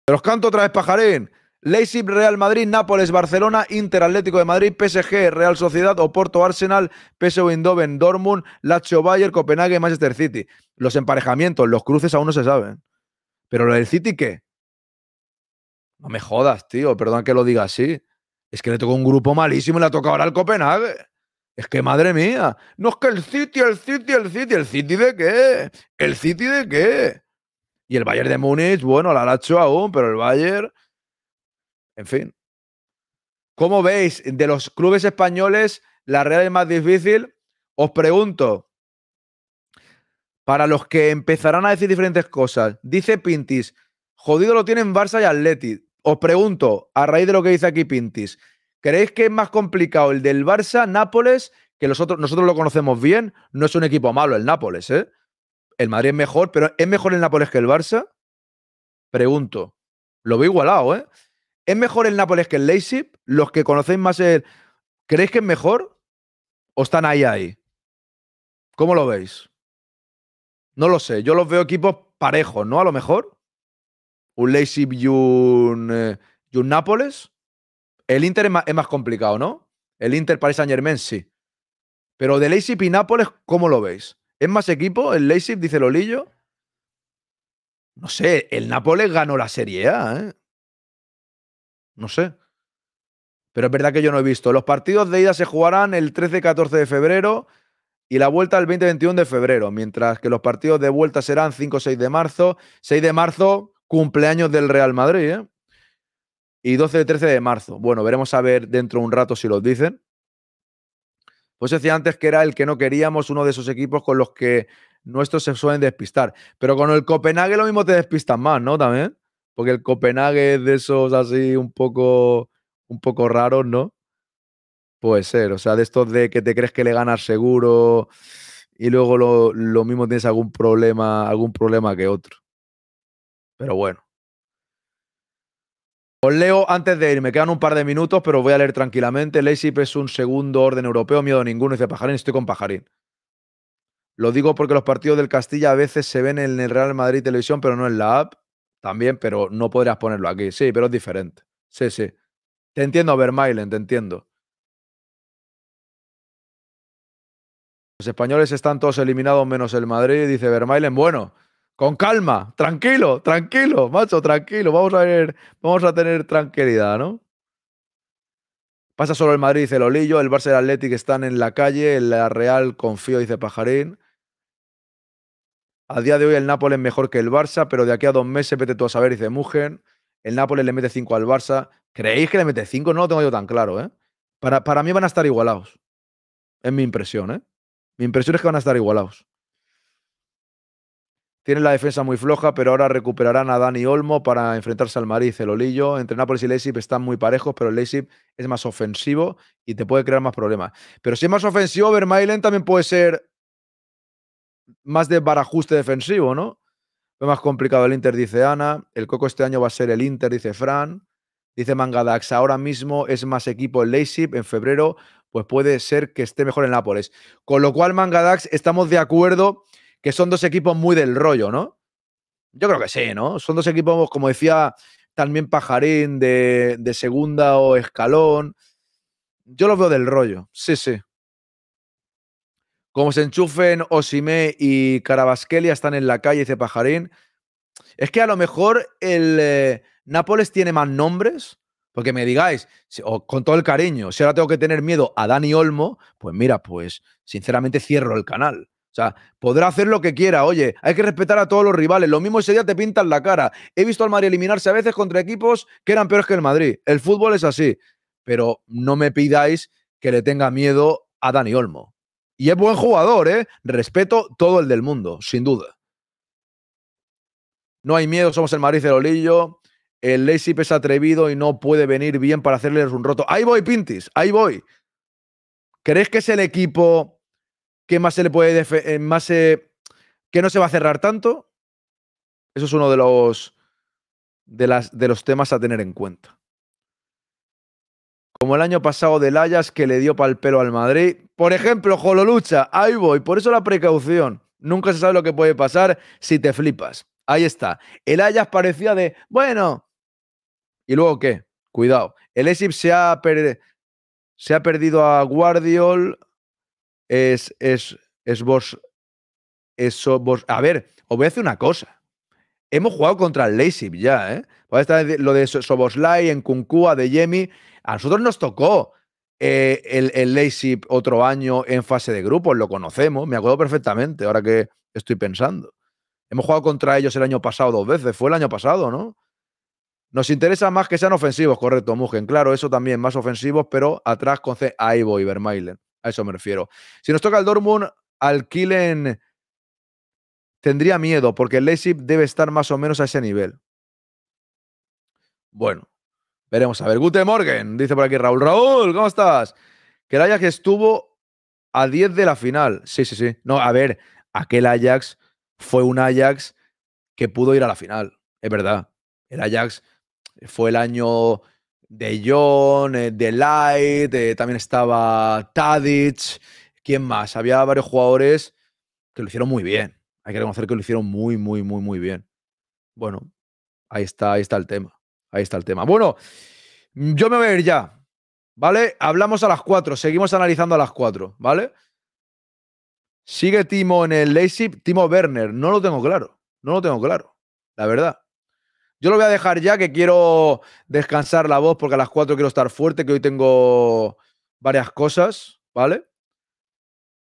Te los canto otra vez, pajarín. Leipzig, Real Madrid, Nápoles, Barcelona, Inter, Atlético de Madrid, PSG, Real Sociedad, Oporto, Arsenal, PSV Eindhoven, Dortmund, Lazio, Bayern, Copenhague, Manchester City. Los emparejamientos, los cruces aún no se saben. Pero lo del City, ¿qué? No me jodas, tío, perdón que lo diga así. Es que le tocó un grupo malísimo y le ha tocado ahora al Copenhague. Es que madre mía. No es que el City, el City, el City. ¿El City de qué? ¿El City de qué? Y el Bayern de Múnich, bueno, la hecho aún, pero el Bayern. En fin. ¿Cómo veis de los clubes españoles la Real es más difícil? Os pregunto. Para los que empezarán a decir diferentes cosas, dice Pintis, jodido lo tienen Barça y Atleti os pregunto, a raíz de lo que dice aquí Pintis, ¿creéis que es más complicado el del Barça, Nápoles, que nosotros lo conocemos bien? No es un equipo malo el Nápoles, ¿eh? El Madrid es mejor, pero ¿es mejor el Nápoles que el Barça? Pregunto. Lo veo igualado, ¿eh? ¿Es mejor el Nápoles que el Leipzig? Los que conocéis más el... ¿Creéis que es mejor? ¿O están ahí ahí? ¿Cómo lo veis? No lo sé. Yo los veo equipos parejos, ¿no? A lo mejor un Leipzig y un, eh, y Nápoles. El Inter es más, complicado, ¿no? El Inter parece Saint Germain sí. Pero de Leipzig y Nápoles, ¿cómo lo veis? ¿Es más equipo? ¿El Leipzig, dice Lolillo? No sé, el Nápoles ganó la Serie A, ¿eh? No sé. Pero es verdad que yo no he visto. Los partidos de ida se jugarán el 13-14 de febrero y la vuelta el 20-21 de febrero, mientras que los partidos de vuelta serán 5-6 de marzo. 6 de marzo, cumpleaños del Real Madrid, ¿eh? Y 12 de 13 de marzo. Bueno, veremos a ver dentro de un rato si los dicen. Pues decía antes que era el que no queríamos, uno de esos equipos con los que nuestros se suelen despistar. Pero con el Copenhague lo mismo te despistan más, ¿no? También. Porque el Copenhague es de esos así un poco, un poco raros, ¿no? Puede ser. O sea, de estos de que te crees que le ganas seguro y luego lo, lo mismo tienes algún problema, algún problema que otro. Pero bueno. Os leo antes de ir, me quedan un par de minutos, pero voy a leer tranquilamente. Leisip es un segundo orden europeo, miedo ninguno. Dice Pajarín, estoy con Pajarín. Lo digo porque los partidos del Castilla a veces se ven en el Real Madrid Televisión, pero no en la app. También, pero no podrías ponerlo aquí. Sí, pero es diferente. Sí, sí. Te entiendo, Vermailen, te entiendo. Los españoles están todos eliminados menos el Madrid, dice Vermailen. Bueno, con calma, tranquilo, tranquilo, macho, tranquilo. Vamos a ver, vamos a tener tranquilidad, ¿no? Pasa solo el Madrid, dice Lolillo, el Barça y el Athletic están en la calle, el Real confío, dice Pajarín. A día de hoy el Nápoles mejor que el Barça, pero de aquí a dos meses vete tú a saber, dice Mugen. El Nápoles le mete cinco al Barça. ¿Creéis que le mete cinco? No lo tengo yo tan claro, ¿eh? Para, para mí van a estar igualados. Es mi impresión, ¿eh? Mi impresión es que van a estar igualados. Tienen la defensa muy floja, pero ahora recuperarán a Dani Olmo para enfrentarse al Mariz, el Olillo. Entre Nápoles y Leipzig están muy parejos, pero el Leipzig es más ofensivo y te puede crear más problemas. Pero si es más ofensivo, Vermaelen también puede ser más de barajuste defensivo, ¿no? Es más complicado el Inter, dice Ana. El Coco este año va a ser el Inter, dice Fran. Dice Mangadax, ahora mismo es más equipo el Leipzig. En febrero, pues puede ser que esté mejor el Nápoles. Con lo cual, Mangadax, estamos de acuerdo que son dos equipos muy del rollo, ¿no? Yo creo que sí, ¿no? Son dos equipos, como decía también Pajarín, de, segunda o escalón. Yo los veo del rollo, sí, sí. Como se enchufen Osimé y Carabasquelia están en la calle, dice Pajarín. Es que a lo mejor el eh, Nápoles tiene más nombres, porque me digáis, con todo el cariño, si ahora tengo que tener miedo a Dani Olmo, pues mira, pues sinceramente cierro el canal. O sea, podrá hacer lo que quiera, oye, hay que respetar a todos los rivales. Lo mismo ese día te pintan la cara. He visto al Madrid eliminarse a veces contra equipos que eran peores que el Madrid. El fútbol es así. Pero no me pidáis que le tenga miedo a Dani Olmo. Y es buen jugador, ¿eh? Respeto todo el del mundo, sin duda. No hay miedo, somos el Madrid de Olillo. El Leipzig es atrevido y no puede venir bien para hacerles un roto. Ahí voy, Pintis, ahí voy. ¿Crees que es el equipo ¿Qué más se le puede eh, más que no se va a cerrar tanto? Eso es uno de los de, las, de los temas a tener en cuenta. Como el año pasado del Ayas que le dio pal pelo al Madrid. Por ejemplo, Jololucha, ahí voy. Por eso la precaución. Nunca se sabe lo que puede pasar si te flipas. Ahí está. El Ayas parecía de, bueno. ¿Y luego qué? Cuidado. El ESIP se ha, se ha perdido a Guardiol, es, es, vos, eso vos. A ver, os voy a decir una cosa. Hemos jugado contra el Leipzig ya, ¿eh? lo de Soboslai en Kunkua de Yemi. A nosotros nos tocó eh, el, el otro año en fase de grupos, lo conocemos, me acuerdo perfectamente, ahora que estoy pensando. Hemos jugado contra ellos el año pasado dos veces, fue el año pasado, ¿no? Nos interesa más que sean ofensivos, correcto, Mugen. Claro, eso también, más ofensivos, pero atrás con C. Ahí voy, Vermeilen. A eso me refiero. Si nos toca el Dortmund, alquilen tendría miedo porque el Leipzig debe estar más o menos a ese nivel. Bueno, veremos. A ver, Gute Morgen, dice por aquí Raúl. Raúl, ¿cómo estás? Que el Ajax estuvo a 10 de la final. Sí, sí, sí. No, a ver, aquel Ajax fue un Ajax que pudo ir a la final. Es verdad. El Ajax fue el año de John, eh, de Light, eh, también estaba Tadic, ¿quién más? Había varios jugadores que lo hicieron muy bien. Hay que reconocer que lo hicieron muy, muy, muy, muy bien. Bueno, ahí está, ahí está el tema. Ahí está el tema. Bueno, yo me voy a ir ya. ¿Vale? Hablamos a las cuatro, seguimos analizando a las cuatro, ¿vale? Sigue Timo en el Leipzig, Timo Werner, no lo tengo claro, no lo tengo claro, la verdad. Yo lo voy a dejar ya, que quiero descansar la voz porque a las 4 quiero estar fuerte, que hoy tengo varias cosas, ¿vale?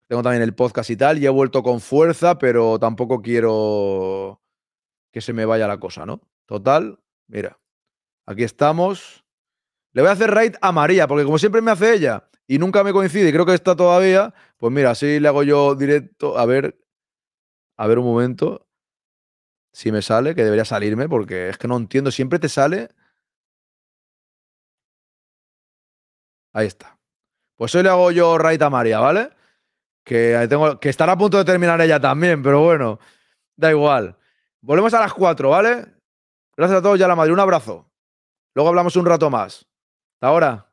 Tengo también el podcast y tal, y he vuelto con fuerza, pero tampoco quiero que se me vaya la cosa, ¿no? Total, mira, aquí estamos. Le voy a hacer raid a María, porque como siempre me hace ella y nunca me coincide, y creo que está todavía, pues mira, así le hago yo directo. A ver, a ver un momento si me sale, que debería salirme, porque es que no entiendo, siempre te sale. Ahí está. Pues hoy le hago yo Raita María, ¿vale? Que, tengo, que estará a punto de terminar ella también, pero bueno, da igual. Volvemos a las 4, ¿vale? Gracias a todos, ya la madre. Un abrazo. Luego hablamos un rato más. Hasta ahora.